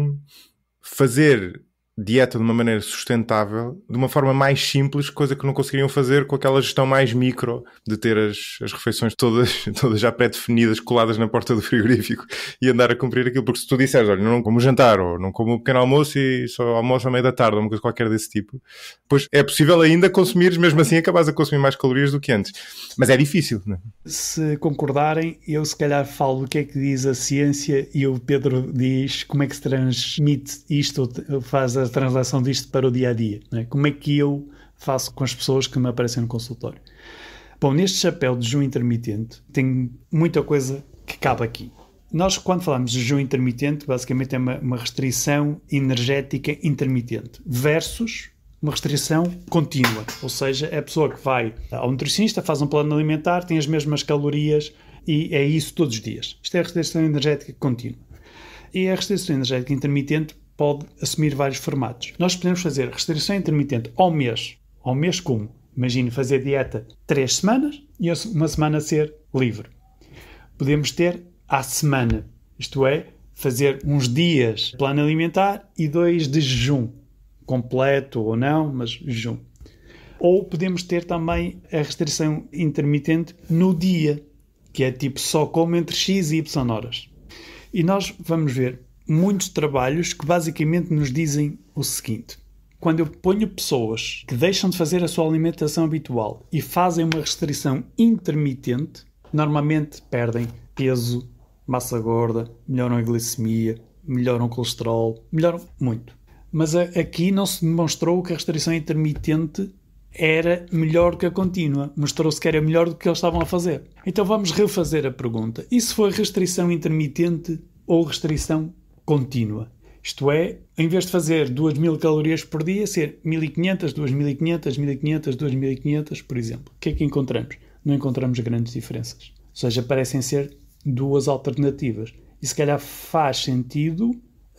fazer dieta de uma maneira sustentável, de uma forma mais simples, coisa que não conseguiriam fazer com aquela gestão mais micro de ter as, as refeições todas, todas já pré-definidas, coladas na porta do frigorífico e andar a cumprir aquilo. Porque se tu disseres, olha, não como jantar ou não como pequeno almoço e só almoço à meia da tarde ou uma coisa qualquer desse tipo, pois é possível ainda consumir, mesmo assim acabas a consumir mais calorias do que antes. Mas é difícil, não é? Se concordarem, eu se calhar falo o que é que diz a ciência e o Pedro diz como é que se transmite isto ou faz a a translação disto para o dia a dia. Né? Como é que eu faço com as pessoas que me aparecem no consultório? Bom, neste chapéu de jejum intermitente tem muita coisa que cabe aqui. Nós, quando falamos de jejum intermitente, basicamente é uma, uma restrição energética intermitente versus uma restrição contínua. Ou seja, é a pessoa que vai ao nutricionista, faz um plano alimentar, tem as mesmas calorias e é isso todos os dias. Isto é a restrição energética contínua. E a restrição energética intermitente pode assumir vários formatos. Nós podemos fazer restrição intermitente ao mês, ao mês como? Imagine fazer dieta 3 semanas e uma semana ser livre. Podemos ter à semana, isto é, fazer uns dias plano alimentar e dois de jejum, completo ou não, mas jejum. Ou podemos ter também a restrição intermitente no dia, que é tipo só como entre X e Y horas. E nós vamos ver muitos trabalhos que basicamente nos dizem o seguinte: quando eu ponho pessoas que deixam de fazer a sua alimentação habitual e fazem uma restrição intermitente, normalmente perdem peso, massa gorda, melhoram a glicemia, melhoram o colesterol, melhoram muito. Mas a, aqui não se demonstrou que a restrição intermitente era melhor do que a contínua. Mostrou-se que era melhor do que eles estavam a fazer. Então vamos refazer a pergunta. Isso foi restrição intermitente ou restrição contínua. Isto é, em vez de fazer 2.000 calorias por dia, ser 1.500, 2.500, 1.500, 2.500, por exemplo. O que é que encontramos? Não encontramos grandes diferenças. Ou seja, parecem ser duas alternativas. E se calhar faz sentido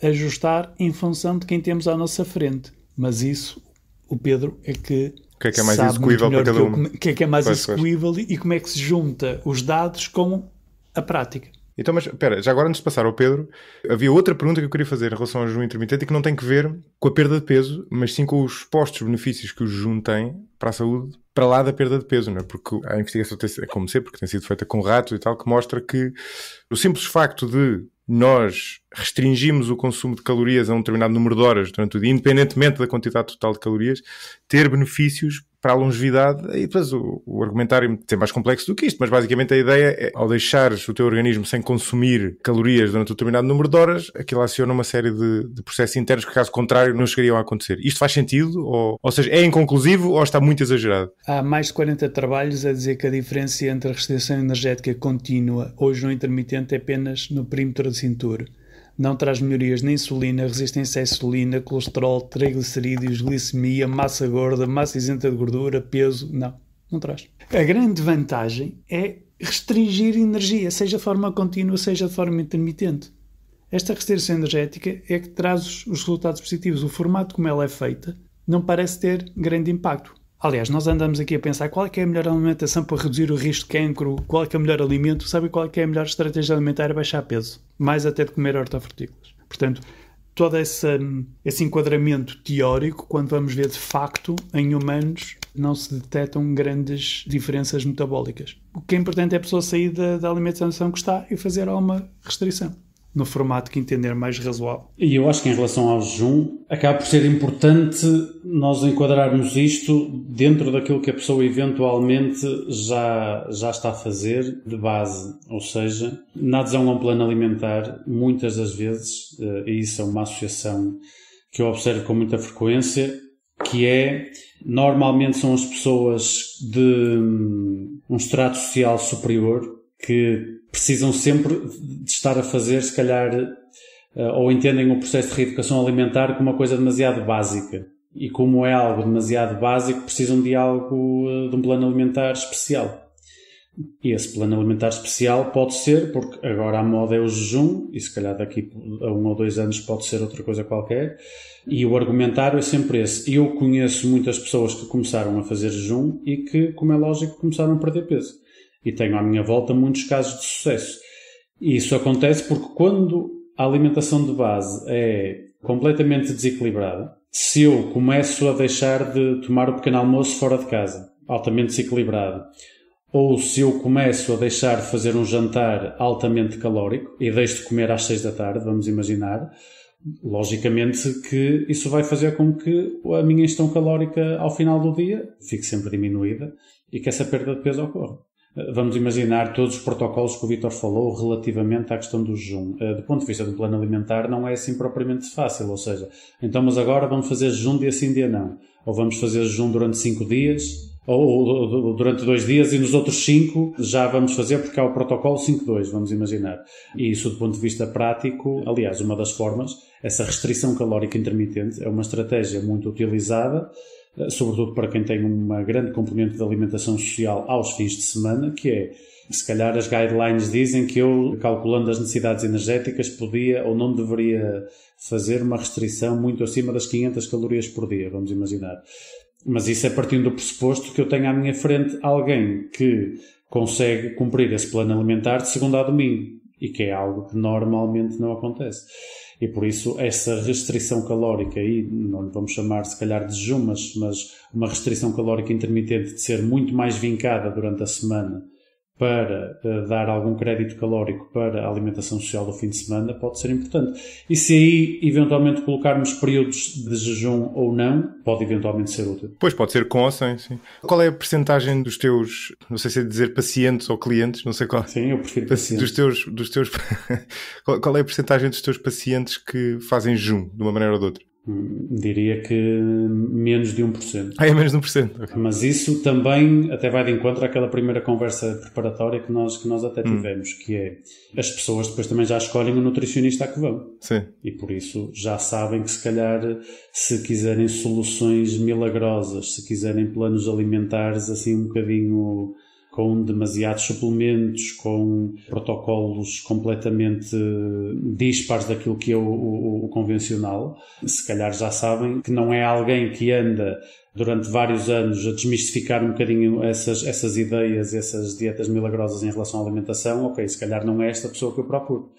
ajustar em função de quem temos à nossa frente. Mas isso, o Pedro é que. O que é que é mais execuível para cada um? O que, que é que é mais execuível e como é que se junta os dados com a prática. Então, mas espera, já agora antes de passar ao Pedro, havia outra pergunta que eu queria fazer em relação ao jejum intermitente e que não tem que ver com a perda de peso, mas sim com os postos benefícios que o jejum tem para a saúde, para lá da perda de peso, não é? Porque a investigação tem, é como sempre, porque tem sido feita com ratos e tal, que mostra que o simples facto de nós restringimos o consumo de calorias a um determinado número de horas durante o dia, independentemente da quantidade total de calorias, ter benefícios para a longevidade. E depois o, o argumentário é mais complexo do que isto, mas basicamente a ideia é, ao deixares o teu organismo sem consumir calorias durante um determinado número de horas, aquilo aciona uma série de, de processos internos que, caso contrário, não chegariam a acontecer. Isto faz sentido? Ou, ou seja, é inconclusivo ou está muito exagerado? Há mais de 40 trabalhos a dizer que a diferença entre a restrição energética contínua hoje no intermitente é apenas no perímetro de cintura. Não traz melhorias na insulina, resistência à insulina, colesterol, triglicerídeos, glicemia, massa gorda, massa isenta de gordura, peso. Não, não traz. A grande vantagem é restringir energia, seja de forma contínua, seja de forma intermitente. Esta restrição energética é que traz os resultados positivos. O formato como ela é feita não parece ter grande impacto. Aliás, nós andamos aqui a pensar qual é, é a melhor alimentação para reduzir o risco de cancro, qual é, é o melhor alimento, sabe qual é, é a melhor estratégia alimentar para é baixar peso, mais até de comer hortofrutícolas. Portanto, todo esse, hum, esse enquadramento teórico, quando vamos ver de facto em humanos, não se detectam grandes diferenças metabólicas. O que é importante é a pessoa sair da, da alimentação que está e fazer alguma restrição no formato que entender mais razoável. E eu acho que em relação ao Zoom, acaba por ser importante nós enquadrarmos isto dentro daquilo que a pessoa eventualmente já, já está a fazer de base. Ou seja, na adesão a um plano alimentar, muitas das vezes, eh, e isso é uma associação que eu observo com muita frequência, que é normalmente são as pessoas de hum, um extrato social superior que precisam sempre de estar a fazer, se calhar, eh, ou entendem o processo de reeducação alimentar como uma coisa demasiado básica. E como é algo demasiado básico, precisam de algo, eh, de um plano alimentar especial. E esse plano alimentar especial pode ser, porque agora a moda é o jejum, e se calhar daqui a um ou dois anos pode ser outra coisa qualquer, e o argumentário é sempre esse. Eu conheço muitas pessoas que começaram a fazer jejum e que, como é lógico, começaram a perder peso e tenho à minha volta muitos casos de sucesso. E isso acontece porque quando a alimentação de base é completamente desequilibrada, se eu começo a deixar de tomar o pequeno almoço fora de casa, altamente desequilibrado, ou se eu começo a deixar de fazer um jantar altamente calórico e deixo de comer às seis da tarde, vamos imaginar, logicamente que isso vai fazer com que a minha ingestão calórica ao final do dia fique sempre diminuída e que essa perda de peso ocorra vamos imaginar todos os protocolos que o Vitor falou relativamente à questão do jejum. Eh, do ponto de vista do plano alimentar, não é assim propriamente fácil, ou seja, então, mas agora vamos fazer jejum dia sim, dia não. Ou vamos fazer jejum durante cinco dias, ou, durante dois dias e nos outros cinco já vamos fazer porque há o protocolo 5-2, vamos imaginar. E isso do ponto de vista prático, aliás, uma das formas, essa restrição calórica intermitente é uma estratégia muito utilizada eh, sobretudo para quem tem uma grande componente de alimentação social aos fins de semana, que é se calhar as guidelines dizem que eu, calculando as necessidades energéticas, podia ou não deveria fazer uma restrição muito acima das 500 calorias por dia, vamos imaginar. Mas isso é partindo do pressuposto que eu tenho à minha frente alguém que consegue cumprir esse plano alimentar de segunda a domingo, e que é algo que normalmente não acontece. E por isso essa restrição calórica, e não lhe vamos chamar se calhar de jumas, mas uma restrição calórica intermitente de ser muito mais vincada durante a semana para uh, dar algum crédito calórico para a alimentação social do fim de semana pode ser importante. E se aí eventualmente colocarmos períodos de jejum ou não, pode eventualmente ser útil. Pois pode ser com ou sem, sim. Qual é a percentagem dos teus, não sei se é dizer pacientes ou clientes, não sei qual. Sim, eu prefiro pacientes. Dos teus, dos teus qual, é a percentagem dos teus pacientes que fazem jejum de uma maneira ou de outra? Hum, diria que menos de 1%. Ah, é menos de 1%. Okay. Mas isso também até vai de encontro àquela primeira conversa preparatória que nós, que nós até hum. tivemos, hum. que é as pessoas depois também já escolhem o nutricionista a que vão. Sim. E por isso já sabem que se calhar se quiserem soluções milagrosas, se quiserem planos alimentares assim um bocadinho com demasiados suplementos, com protocolos completamente dispares daquilo que é o, o, o convencional. Se calhar já sabem que não é alguém que anda durante vários anos a desmistificar um bocadinho essas, essas ideias, essas dietas milagrosas em relação à alimentação, ok, se calhar não é esta pessoa que eu procuro.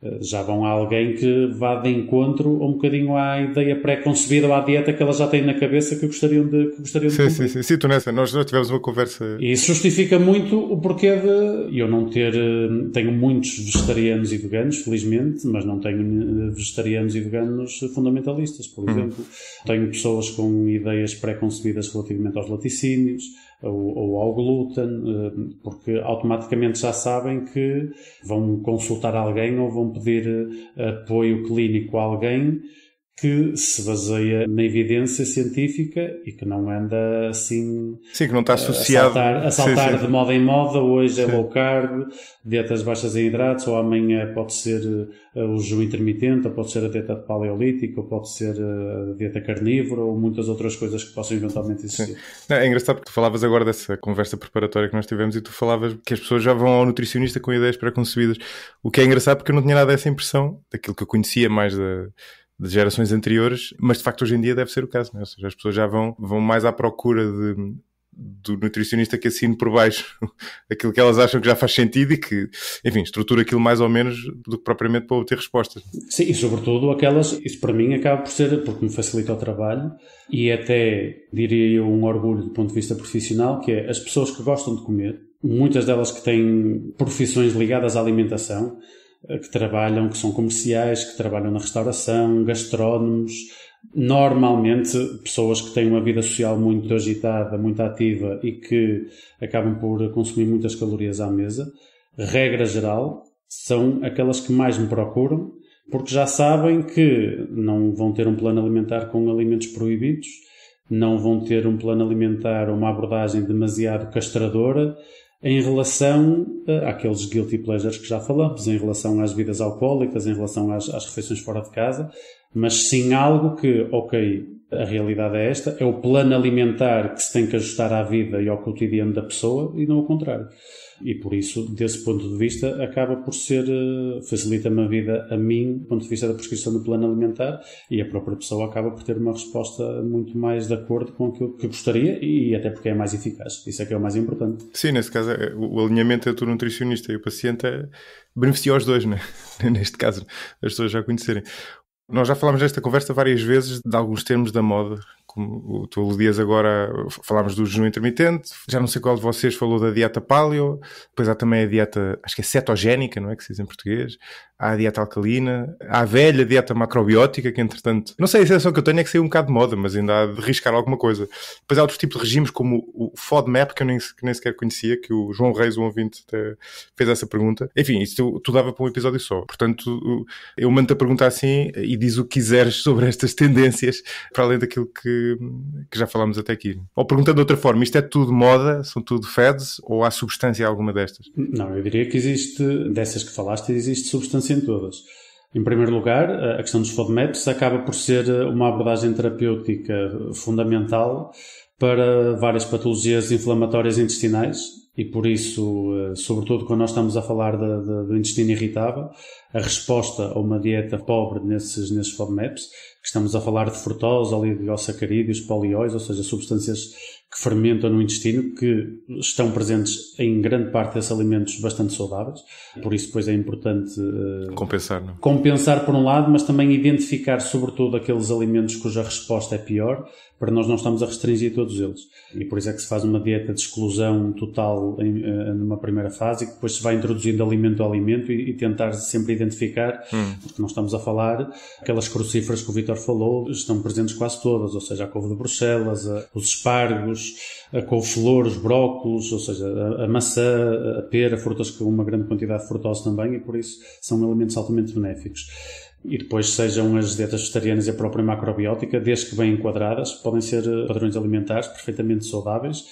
Eh, já vão a alguém que vá de encontro um bocadinho à ideia pré-concebida ou à dieta que elas já têm na cabeça que gostariam de, que gostariam sim, de comer. Sim, sim, sim, tu nessa, nós já tivemos uma conversa. E isso justifica muito o porquê de eu não ter, eh, tenho muitos vegetarianos e veganos, felizmente, mas não tenho eh, vegetarianos e veganos fundamentalistas, por hum. exemplo. Tenho pessoas com ideias pré-concebidas relativamente aos laticínios, ou, ou ao glúten, eh, porque automaticamente já sabem que vão consultar alguém ou vão pedir eh, apoio clínico a alguém que se baseia na evidência científica e que não anda assim. Sim, que não está eh, associado. A saltar, a saltar sim, sim. de moda em moda, hoje é sim. low carb, dietas baixas em hidratos, ou amanhã pode ser eh, o jejum intermitente, ou pode ser a dieta paleolítica, ou pode ser eh, a dieta carnívora, ou muitas outras coisas que possam eventualmente existir. Não, é engraçado porque tu falavas agora dessa conversa preparatória que nós tivemos e tu falavas que as pessoas já vão ao nutricionista com ideias pré-concebidas. o que é engraçado porque eu não tinha nada dessa impressão, daquilo que eu conhecia mais da de gerações anteriores, mas de facto hoje em dia deve ser o caso, né? ou seja, as pessoas já vão, vão mais à procura de, do nutricionista que assine por baixo aquilo que elas acham que já faz sentido e que, enfim, estrutura aquilo mais ou menos do que propriamente para obter respostas. Sim, e sobretudo aquelas, isso para mim acaba por ser, porque me facilita o trabalho e é até diria eu um orgulho do ponto de vista profissional, que é as pessoas que gostam de comer, muitas delas que têm profissões ligadas à alimentação, eh, que trabalham, que são comerciais, que trabalham na restauração, gastrónomos, normalmente pessoas que têm uma vida social muito agitada, muito ativa e que acabam por consumir muitas calorias à mesa, regra geral, são aquelas que mais me procuram, porque já sabem que não vão ter um plano alimentar com alimentos proibidos, não vão ter um plano alimentar ou uma abordagem demasiado castradora em relação eh, àqueles guilty pleasures que já falamos, em relação às vidas alcoólicas, em relação às, às, refeições fora de casa, mas sim algo que, ok, a realidade é esta, é o plano alimentar que se tem que ajustar à vida e ao cotidiano da pessoa e não o contrário. E por isso, desse ponto de vista, acaba por ser, eh, facilita-me a vida a mim, do ponto de vista da prescrição do plano alimentar, e a própria pessoa acaba por ter uma resposta muito mais de acordo com aquilo que gostaria e até porque é mais eficaz. Isso é que é o mais importante. Sim, nesse caso, é, o alinhamento entre o nutricionista e o paciente é... beneficia os dois, né? neste caso, as pessoas já conhecerem. Nós já falámos nesta conversa várias vezes de alguns termos da moda como tu aludias agora, falámos do jejum intermitente, já não sei qual de vocês falou da dieta paleo, depois há também a dieta, acho que é cetogénica, não é que se diz em português, há a dieta alcalina, há a velha dieta macrobiótica, que entretanto, não sei, a sensação que eu tenho é que saiu um bocado de moda, mas ainda há de riscar alguma coisa. Depois há outros tipos de regimes, como o FODMAP, que eu nem, que nem sequer conhecia, que o João Reis, um ouvinte, fez essa pergunta. Enfim, isso tu, dava para um episódio só. Portanto, eu mando a pergunta assim e diz o que quiseres sobre estas tendências, para além daquilo que que, já falámos até aqui. Ou perguntando de outra forma, isto é tudo moda, são tudo fads ou há substância em alguma destas? Não, eu diria que existe, dessas que falaste, existe substância em todas. Em primeiro lugar, a questão dos FODMAPs acaba por ser uma abordagem terapêutica fundamental para várias patologias inflamatórias intestinais, e por isso, eh, sobretudo quando nós estamos a falar de, de, do intestino irritável, a resposta a uma dieta pobre nesses, nesses FODMAPs, que estamos a falar de frutose, oligossacarídeos, polióis, ou seja, substâncias que fermentam no intestino, que estão presentes em grande parte desses alimentos bastante saudáveis, por isso pois é importante... Eh, compensar, não? É? Compensar por um lado, mas também identificar sobretudo aqueles alimentos cuja resposta é pior, para nós não estamos a restringir todos eles. E por isso é que se faz uma dieta de exclusão total em, eh, numa primeira fase e que depois se vai introduzindo alimento a alimento e, e tentar sempre identificar, hum. porque nós estamos a falar, aquelas crucíferas que o Vitor falou estão presentes quase todas, ou seja, a couve de Bruxelas, a, os espargos, a couve-flor, os brócolos, ou seja, a, a maçã, a pera, frutas com uma grande quantidade de frutose também e por isso são alimentos altamente benéficos e depois sejam as dietas vegetarianas e a própria macrobiótica, desde que bem enquadradas, podem ser eh, padrões alimentares perfeitamente saudáveis,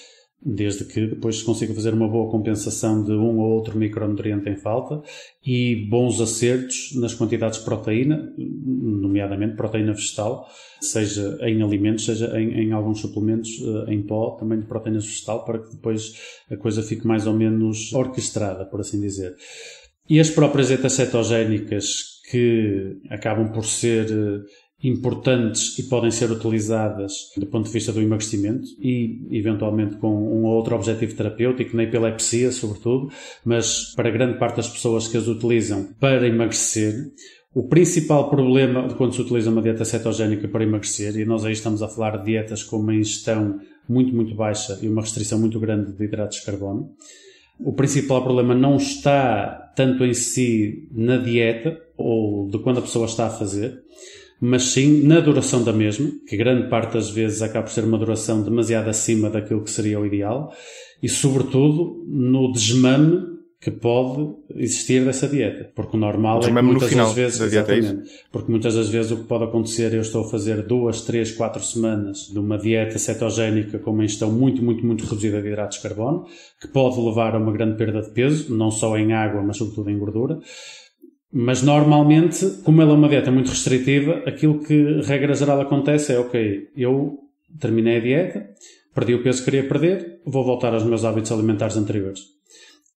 desde que depois se consiga fazer uma boa compensação de um ou outro micronutriente em falta e bons acertos nas quantidades de proteína, nomeadamente proteína vegetal, seja em alimentos, seja em, em alguns suplementos eh, em pó, também de proteínas vegetal, para que depois a coisa fique mais ou menos orquestrada, por assim dizer. E as próprias dietas cetogénicas que acabam por ser eh, importantes e podem ser utilizadas do ponto de vista do emagrecimento e, eventualmente, com um ou outro objetivo terapêutico, na epilepsia, sobretudo, mas para grande parte das pessoas que as utilizam para emagrecer, o principal problema quando se utiliza uma dieta cetogénica para emagrecer, e nós aí estamos a falar de dietas com uma ingestão muito, muito baixa e uma restrição muito grande de hidratos de carbono, o principal problema não está tanto em si na dieta ou de quando a pessoa está a fazer, mas sim na duração da mesma, que grande parte das vezes acaba por ser uma duração demasiado acima daquilo que seria o ideal, e sobretudo no desmame que pode existir dessa dieta. Porque o normal é Mas é que muitas das vezes. Da dieta, é Porque muitas das vezes o que pode acontecer, eu estou a fazer duas, três, quatro semanas de uma dieta cetogénica com uma ingestão muito, muito, muito reduzida de hidratos de carbono, que pode levar a uma grande perda de peso, não só em água, mas sobretudo em gordura. Mas normalmente, como ela é uma dieta muito restritiva, aquilo que regra geral acontece é, ok, eu terminei a dieta, perdi o peso que queria perder, vou voltar aos meus hábitos alimentares anteriores.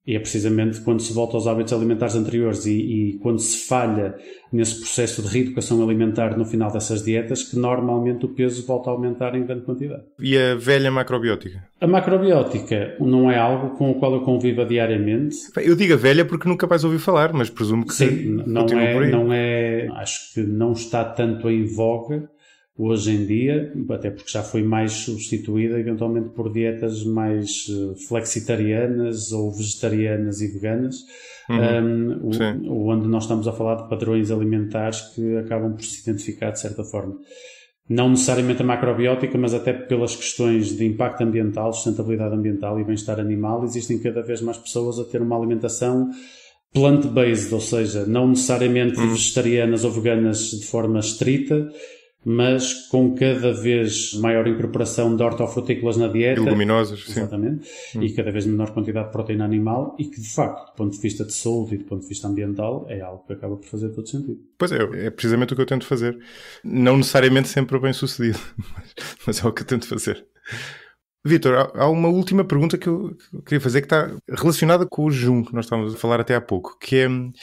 E é precisamente quando se volta aos hábitos alimentares anteriores e, e, quando se falha nesse processo de reeducação alimentar no final dessas dietas que normalmente o peso volta a aumentar em grande quantidade. E a velha macrobiótica? A macrobiótica não é algo com o qual eu convivo diariamente. Eu digo a velha porque nunca mais ouvi falar, mas presumo que sim. Não é, não é, acho que não está tanto em voga hoje em dia, até porque já foi mais substituída eventualmente por dietas mais eh, flexitarianas ou vegetarianas e veganas, uhum. um, onde nós estamos a falar de padrões alimentares que acabam por se identificar de certa forma. Não necessariamente a macrobiótica, mas até pelas questões de impacto ambiental, sustentabilidade ambiental e bem-estar animal, existem cada vez mais pessoas a ter uma alimentação plant-based, ou seja, não necessariamente uhum. vegetarianas ou veganas de forma estrita, mas com cada vez maior incorporação de hortofrutícolas na dieta. Leguminosas, exatamente, sim. e hum. cada vez menor quantidade de proteína animal e que, de facto, do ponto de vista de saúde e do ponto de vista ambiental, é algo que acaba por fazer todo sentido. Pois é, é precisamente o que eu tento fazer. Não necessariamente sempre bem sucedido, mas é o que eu tento fazer. Vitor, há uma última pergunta que eu queria fazer que está relacionada com o Jun, que nós estávamos a falar até há pouco, que é em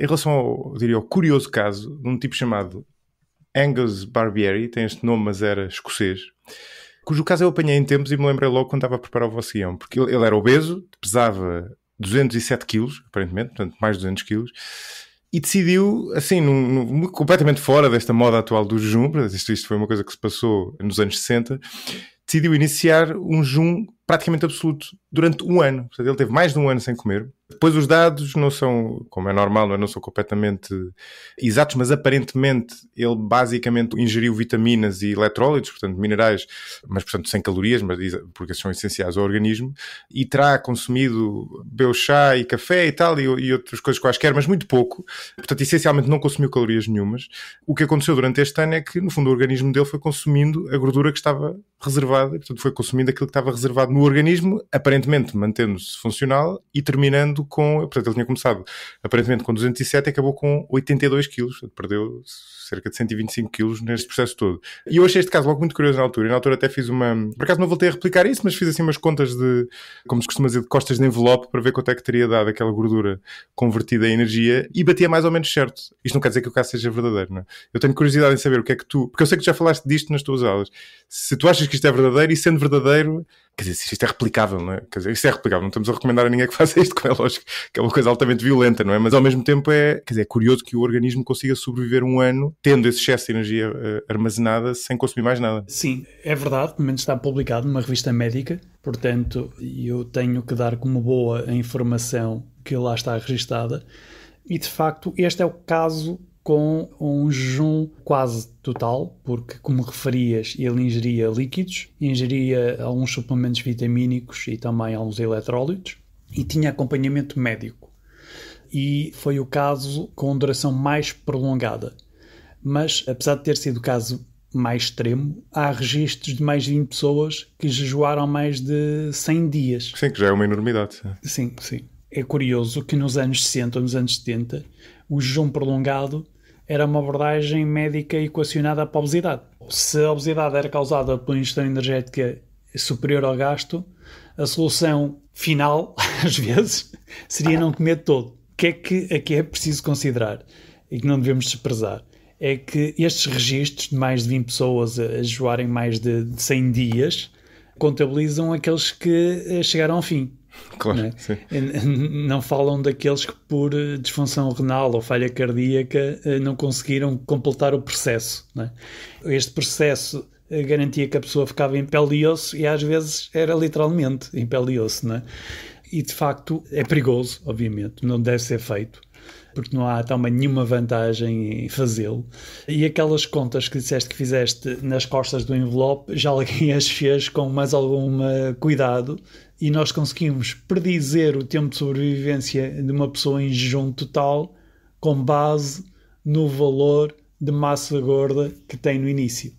relação ao, diria, ao curioso caso de um tipo chamado Angus Barbieri, tem este nome, mas era escocês, cujo caso eu apanhei em tempos e me lembrei logo quando estava a preparar o vosso guião, porque ele, ele era obeso, pesava 207 quilos, aparentemente, portanto mais de 200 quilos, e decidiu, assim, num, num, completamente fora desta moda atual do jejum, isto, isto foi uma coisa que se passou nos anos 60, decidiu iniciar um jejum praticamente absoluto durante um ano. Portanto, ele teve mais de um ano sem comer depois os dados não são, como é normal, é? não são completamente exatos, mas aparentemente ele basicamente ingeriu vitaminas e eletrólitos, portanto minerais, mas portanto sem calorias, mas porque são essenciais ao organismo, e terá consumido beu chá e café e tal, e, e outras coisas quaisquer, mas muito pouco. Portanto, essencialmente não consumiu calorias nenhumas. O que aconteceu durante este ano é que, no fundo, o organismo dele foi consumindo a gordura que estava reservada, portanto foi consumindo aquilo que estava reservado no organismo, aparentemente mantendo-se funcional e terminando com. Portanto, ele tinha começado aparentemente com 207 e acabou com 82 quilos. Perdeu cerca de 125 quilos neste processo todo. E eu achei este caso logo muito curioso na altura. E na altura até fiz uma. Por acaso não voltei a replicar isso, mas fiz assim umas contas de. Como se costuma dizer, de costas de envelope para ver quanto é que teria dado aquela gordura convertida em energia e batia mais ou menos certo. Isto não quer dizer que o caso seja verdadeiro, não é? Eu tenho curiosidade em saber o que é que tu. Porque eu sei que já falaste disto nas tuas aulas. Se tu achas que isto é verdadeiro e sendo verdadeiro Quer dizer, isto é replicável, não é? Quer dizer, isto é replicável, não estamos a recomendar a ninguém que faça isto, como é lógico, que é uma coisa altamente violenta, não é? Mas ao mesmo tempo é, quer dizer, é curioso que o organismo consiga sobreviver um ano tendo esse excesso de energia uh, armazenada sem consumir mais nada. Sim, é verdade, pelo menos está publicado numa revista médica, portanto, eu tenho que dar como boa a informação que lá está registada. E de facto, este é o caso com um jejum quase total, porque, como referias, ele ingeria líquidos, ingeria alguns suplementos vitamínicos e também alguns eletrólitos, e tinha acompanhamento médico. E foi o caso com duração mais prolongada. Mas, apesar de ter sido o caso mais extremo, há registros de mais de 20 pessoas que jejuaram mais de 100 dias. Sim, que já é uma enormidade. Sim, sim. sim. É curioso que nos anos 60 ou nos anos 70 o jejum prolongado era uma abordagem médica equacionada para a obesidade. Se a obesidade era causada por ingestão energética superior ao gasto, a solução final, às vezes, seria não comer todo. O que é que aqui é preciso considerar e que não devemos desprezar? É que estes registros de mais de 20 pessoas a joarem mais de 100 dias contabilizam aqueles que eh, chegaram ao fim. Claro, é? Não falam daqueles que, por eh, disfunção renal ou falha cardíaca, eh, não conseguiram completar o processo. É? Este processo eh, garantia que a pessoa ficava em pele e osso e às vezes era literalmente em pele e osso. É? E de facto é perigoso, obviamente, não deve ser feito porque não há também nenhuma vantagem em fazê-lo. E aquelas contas que disseste que fizeste nas costas do envelope, já alguém as fez com mais algum cuidado e nós conseguimos predizer o tempo de sobrevivência de uma pessoa em jejum total com base no valor de massa gorda que tem no início.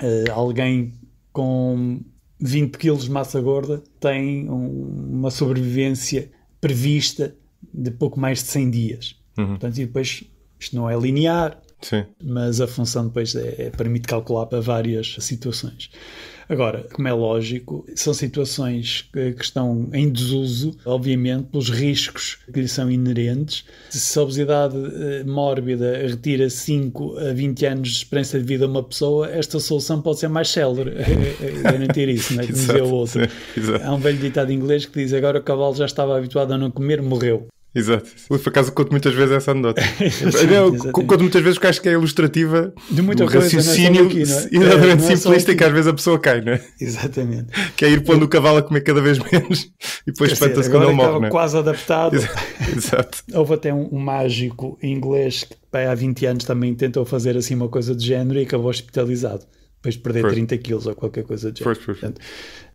Uh, alguém com 20 kg de massa gorda tem um, uma sobrevivência prevista de pouco mais de 100 dias. Uhum. Portanto, e depois isto não é linear, Sim. mas a função depois é, é, permite calcular para várias situações. Agora, como é lógico, são situações que, que estão em desuso, obviamente, pelos riscos que lhe são inerentes. Se a obesidade eh, mórbida retira 5 a 20 anos de esperança de vida a uma pessoa, esta solução pode ser mais célere, eh, garantir isso, não é? Como dizia o outro. Há um velho ditado inglês que diz agora o cavalo já estava habituado a não comer, morreu. Exato. Eu, por acaso conto muitas vezes essa anedota. conto muitas vezes porque acho que é ilustrativa de muita do é? raciocínio aqui, é? exatamente é, é simplista que às vezes a pessoa cai, não é? Exatamente. Que é ir pondo o cavalo a comer cada vez menos e depois espanta-se quando ele morre. É? quase adaptado. Exato. Houve até um, um mágico inglês que há 20 anos também tentou fazer assim uma coisa do género e acabou hospitalizado depois de perder first. 30 quilos ou qualquer coisa do first, first. Portanto,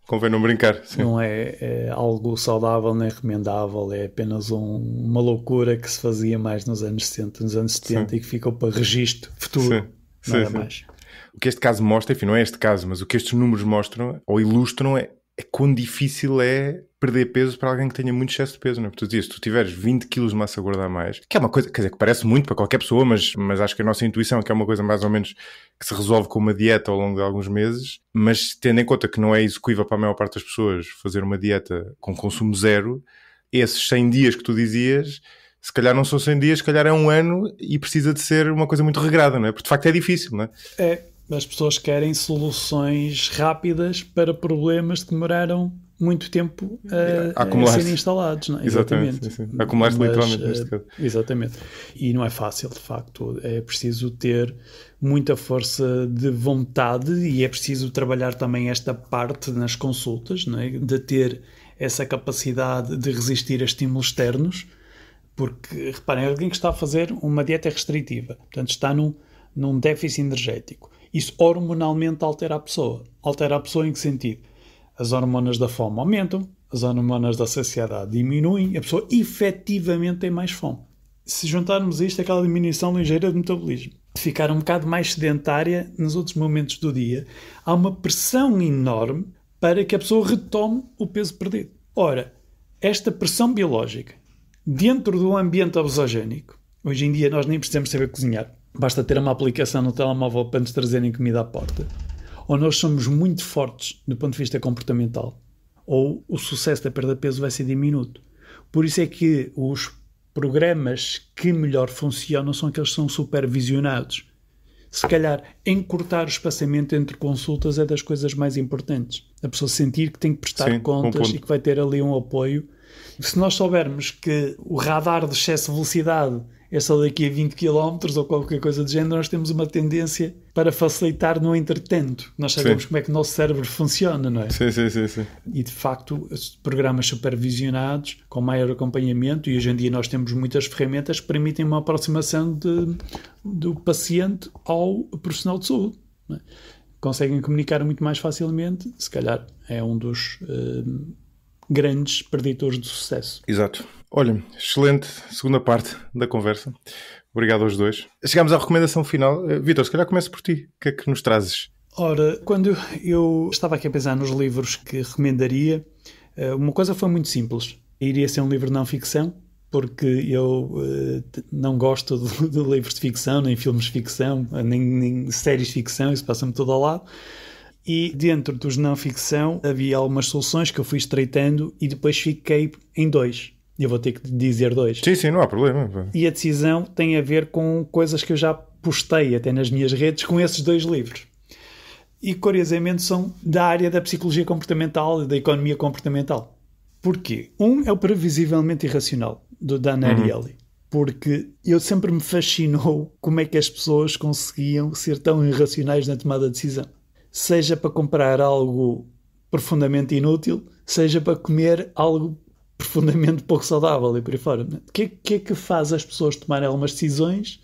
Convém não brincar. Sim. Não é, é, algo saudável nem recomendável, é apenas um, uma loucura que se fazia mais nos anos 60, nos anos 70 sim. e que ficou para registro futuro. Sim. nada sim. mais. O que este caso mostra, enfim, não é este caso, mas o que estes números mostram ou ilustram é, é quão difícil é perder peso para alguém que tenha muito excesso de peso, não é? Porque tu dizes, se tu tiveres 20 kg de massa gorda a mais, que é uma coisa, quer dizer, que parece muito para qualquer pessoa, mas, mas acho que a nossa intuição é que é uma coisa mais ou menos que se resolve com uma dieta ao longo de alguns meses, mas tendo em conta que não é execuível para a maior parte das pessoas fazer uma dieta com consumo zero, esses 100 dias que tu dizias, se calhar não são 100 dias, se calhar é um ano e precisa de ser uma coisa muito regrada, não é? Porque de facto é difícil, não é? É, as pessoas querem soluções rápidas para problemas que demoraram muito tempo a, hum. a, a serem instalados. Não? É? Exatamente. Acumular-se literalmente neste eh, caso. Exatamente. E não é fácil, de facto. É preciso ter muita força de vontade e é preciso trabalhar também esta parte nas consultas, não é? de ter essa capacidade de resistir a estímulos externos, porque, reparem, alguém que está a fazer uma dieta restritiva, portanto está num, num déficit energético. Isso hormonalmente altera a pessoa. Altera a pessoa em que sentido? as hormonas da fome aumentam, as hormonas da saciedade diminuem, a pessoa efetivamente tem mais fome. Se juntarmos isto àquela é diminuição ligeira do metabolismo, ficar um bocado mais sedentária nos outros momentos do dia, há uma pressão enorme para que a pessoa retome o peso perdido. Ora, esta pressão biológica dentro do ambiente obesogénico, hoje em dia nós nem precisamos saber cozinhar, basta ter uma aplicação no telemóvel para nos trazerem comida à porta. Ou nós somos muito fortes do ponto de vista comportamental, ou o sucesso da perda de peso vai ser diminuto. Por isso é que os programas que melhor funcionam são aqueles que são supervisionados. Se calhar, encurtar o espaçamento entre consultas é das coisas mais importantes. A pessoa sentir que tem que prestar Sim, contas e que vai ter ali um apoio. Se nós soubermos que o radar de excesso de velocidade é só daqui a 20 km ou qualquer coisa do género, nós temos uma tendência para facilitar no entretanto. Nós sabemos sim. como é que o nosso cérebro funciona, não é? Sim, sim, sim, sim. E de facto, programas supervisionados, com maior acompanhamento, e hoje em dia nós temos muitas ferramentas que permitem uma aproximação de, do paciente ao profissional de saúde. É? Conseguem comunicar muito mais facilmente, se calhar é um dos. Uh, grandes preditores do sucesso. Exato. Olha, excelente segunda parte da conversa. Obrigado aos dois. Chegamos à recomendação final. Eh, Vitor, se calhar começo por ti. O que é que nos trazes? Ora, quando eu estava aqui a pensar nos livros que recomendaria, eh, uma coisa foi muito simples. Iria ser um livro de não ficção, porque eu eh, não gosto de, livros de ficção, nem filmes de ficção, nem, nem séries de ficção, isso passa-me todo ao lado. E dentro dos não ficção havia algumas soluções que eu fui estreitando e depois fiquei em dois. Eu vou ter que dizer dois. Sim, sim, não há problema. E a decisão tem a ver com coisas que eu já postei até nas minhas redes com esses dois livros. E curiosamente são da área da psicologia comportamental e da economia comportamental. Porquê? Um é o Previsivelmente Irracional, do Dan uhum. Ariely. Uhum. Porque eu sempre me fascinou como é que as pessoas conseguiam ser tão irracionais na tomada de decisão seja para comprar algo profundamente inútil, seja para comer algo profundamente pouco saudável e por aí fora. O que, que é que faz as pessoas tomarem algumas decisões,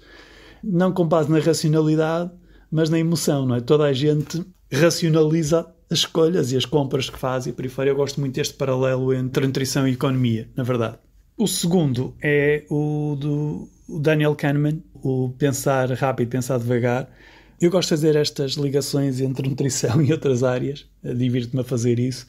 não com base na racionalidade, mas na emoção, não é? Toda a gente racionaliza as escolhas e as compras que faz e por aí fora. Eu gosto muito deste paralelo entre nutrição e economia, na verdade. O segundo é o do Daniel Kahneman, o pensar rápido, pensar devagar eu gosto de fazer estas ligações entre nutrição e outras áreas, eh, divirto-me a fazer isso.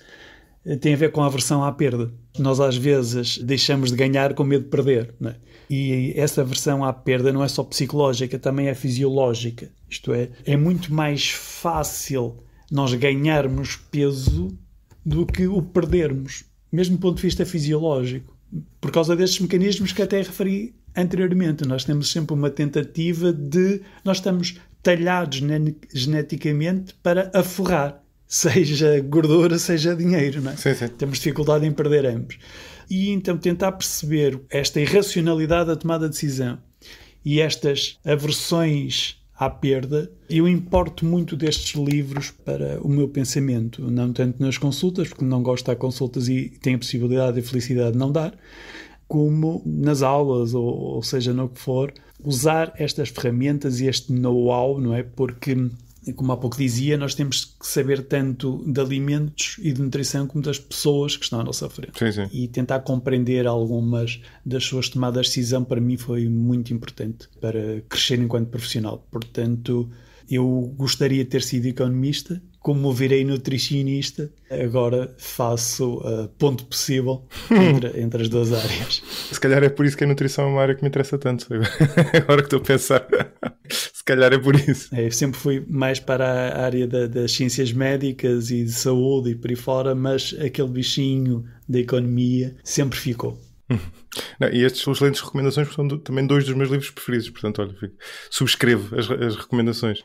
Eh, tem a ver com a aversão à perda. Nós, às vezes, deixamos de ganhar com medo de perder. É? E essa aversão à perda não é só psicológica, também é fisiológica. Isto é, é muito mais fácil nós ganharmos peso do que o perdermos, mesmo do ponto de vista fisiológico, por causa destes mecanismos que até referi anteriormente. Nós temos sempre uma tentativa de. Nós estamos talhados geneticamente para aforrar, seja gordura, seja dinheiro. Não é? sim, sim. Temos dificuldade em perder ambos. E então tentar perceber esta irracionalidade da tomada de decisão e estas aversões à perda, eu importo muito destes livros para o meu pensamento, não tanto nas consultas, porque não gosto de dar consultas e tenho a possibilidade e a felicidade de não dar, como nas aulas, ou, ou seja, no que for, usar estas ferramentas e este know-how, não é? Porque como há pouco dizia, nós temos que saber tanto de alimentos e de nutrição como das pessoas que estão à nossa frente. Sim, sim. E tentar compreender algumas das suas tomadas de decisão para mim foi muito importante para crescer enquanto profissional. Portanto, eu gostaria de ter sido economista, como virei nutricionista, agora faço uh, ponto possível entre, entre, as duas áreas. Se calhar é por isso que a nutrição é uma área que me interessa tanto. agora que estou a pensar, se calhar é por isso. É, eu sempre fui mais para a área da, das ciências médicas e de saúde e por aí fora, mas aquele bichinho da economia sempre ficou. Não, e estas são excelentes recomendações, porque são do, também dois dos meus livros preferidos. Portanto, olha, subscrevo as, as recomendações.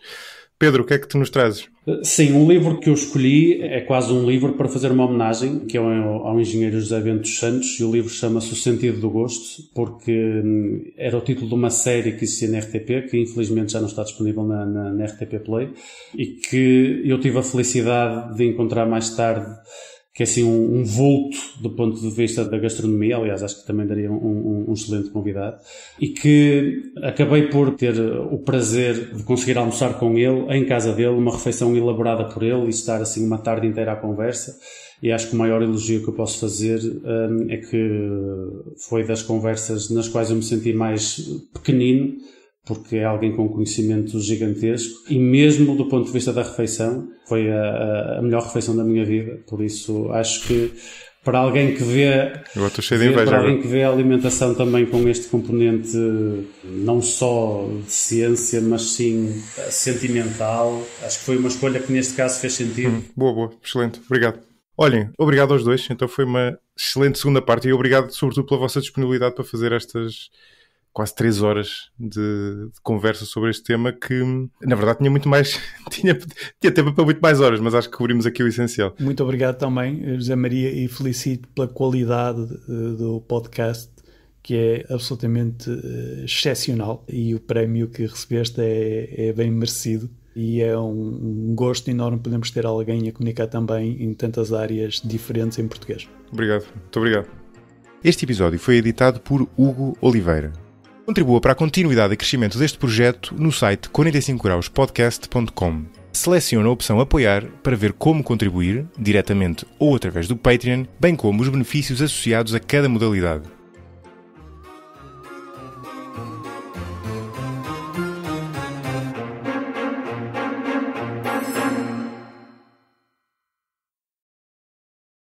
Pedro, o que é que tu nos trazes? Sim, um livro que eu escolhi é quase um livro para fazer uma homenagem, que é ao, ao engenheiro José Bento Santos, e o livro chama-se O Sentido do Gosto, porque hum, era o título de uma série que existia na RTP, que infelizmente já não está disponível na, na, na RTP Play, e que eu tive a felicidade de encontrar mais tarde que é assim um, um, vulto do ponto de vista da gastronomia, aliás, acho que também daria um, um, um, excelente convidado, e que acabei por ter o prazer de conseguir almoçar com ele, em casa dele, uma refeição elaborada por ele e estar assim uma tarde inteira à conversa. E acho que o maior elogio que eu posso fazer hum, é que foi das conversas nas quais eu me senti mais pequenino, porque é alguém com conhecimento gigantesco e mesmo do ponto de vista da refeição foi a, a melhor refeição da minha vida por isso acho que para alguém que vê, vê para alguém que vê a alimentação também com este componente não só de ciência mas sim sentimental acho que foi uma escolha que neste caso fez sentido hum, boa boa excelente obrigado Olhem, obrigado aos dois. Então foi uma excelente segunda parte e obrigado, sobretudo, pela vossa disponibilidade para fazer estas quase três horas de, de, conversa sobre este tema que, na verdade, tinha muito mais, tinha, tinha tempo para muito mais horas, mas acho que cobrimos aqui o essencial. Muito obrigado também, José Maria, e felicito pela qualidade uh, do podcast que é absolutamente uh, excepcional e o prémio que recebeste é, é bem merecido e é um, um gosto enorme podermos ter alguém a comunicar também em tantas áreas diferentes em português. Obrigado, muito obrigado. Este episódio foi editado por Hugo Oliveira. Contribua para a continuidade e crescimento deste projeto no site 45grauspodcast.com. Selecione a opção Apoiar para ver como contribuir, diretamente ou através do Patreon, bem como os benefícios associados a cada modalidade.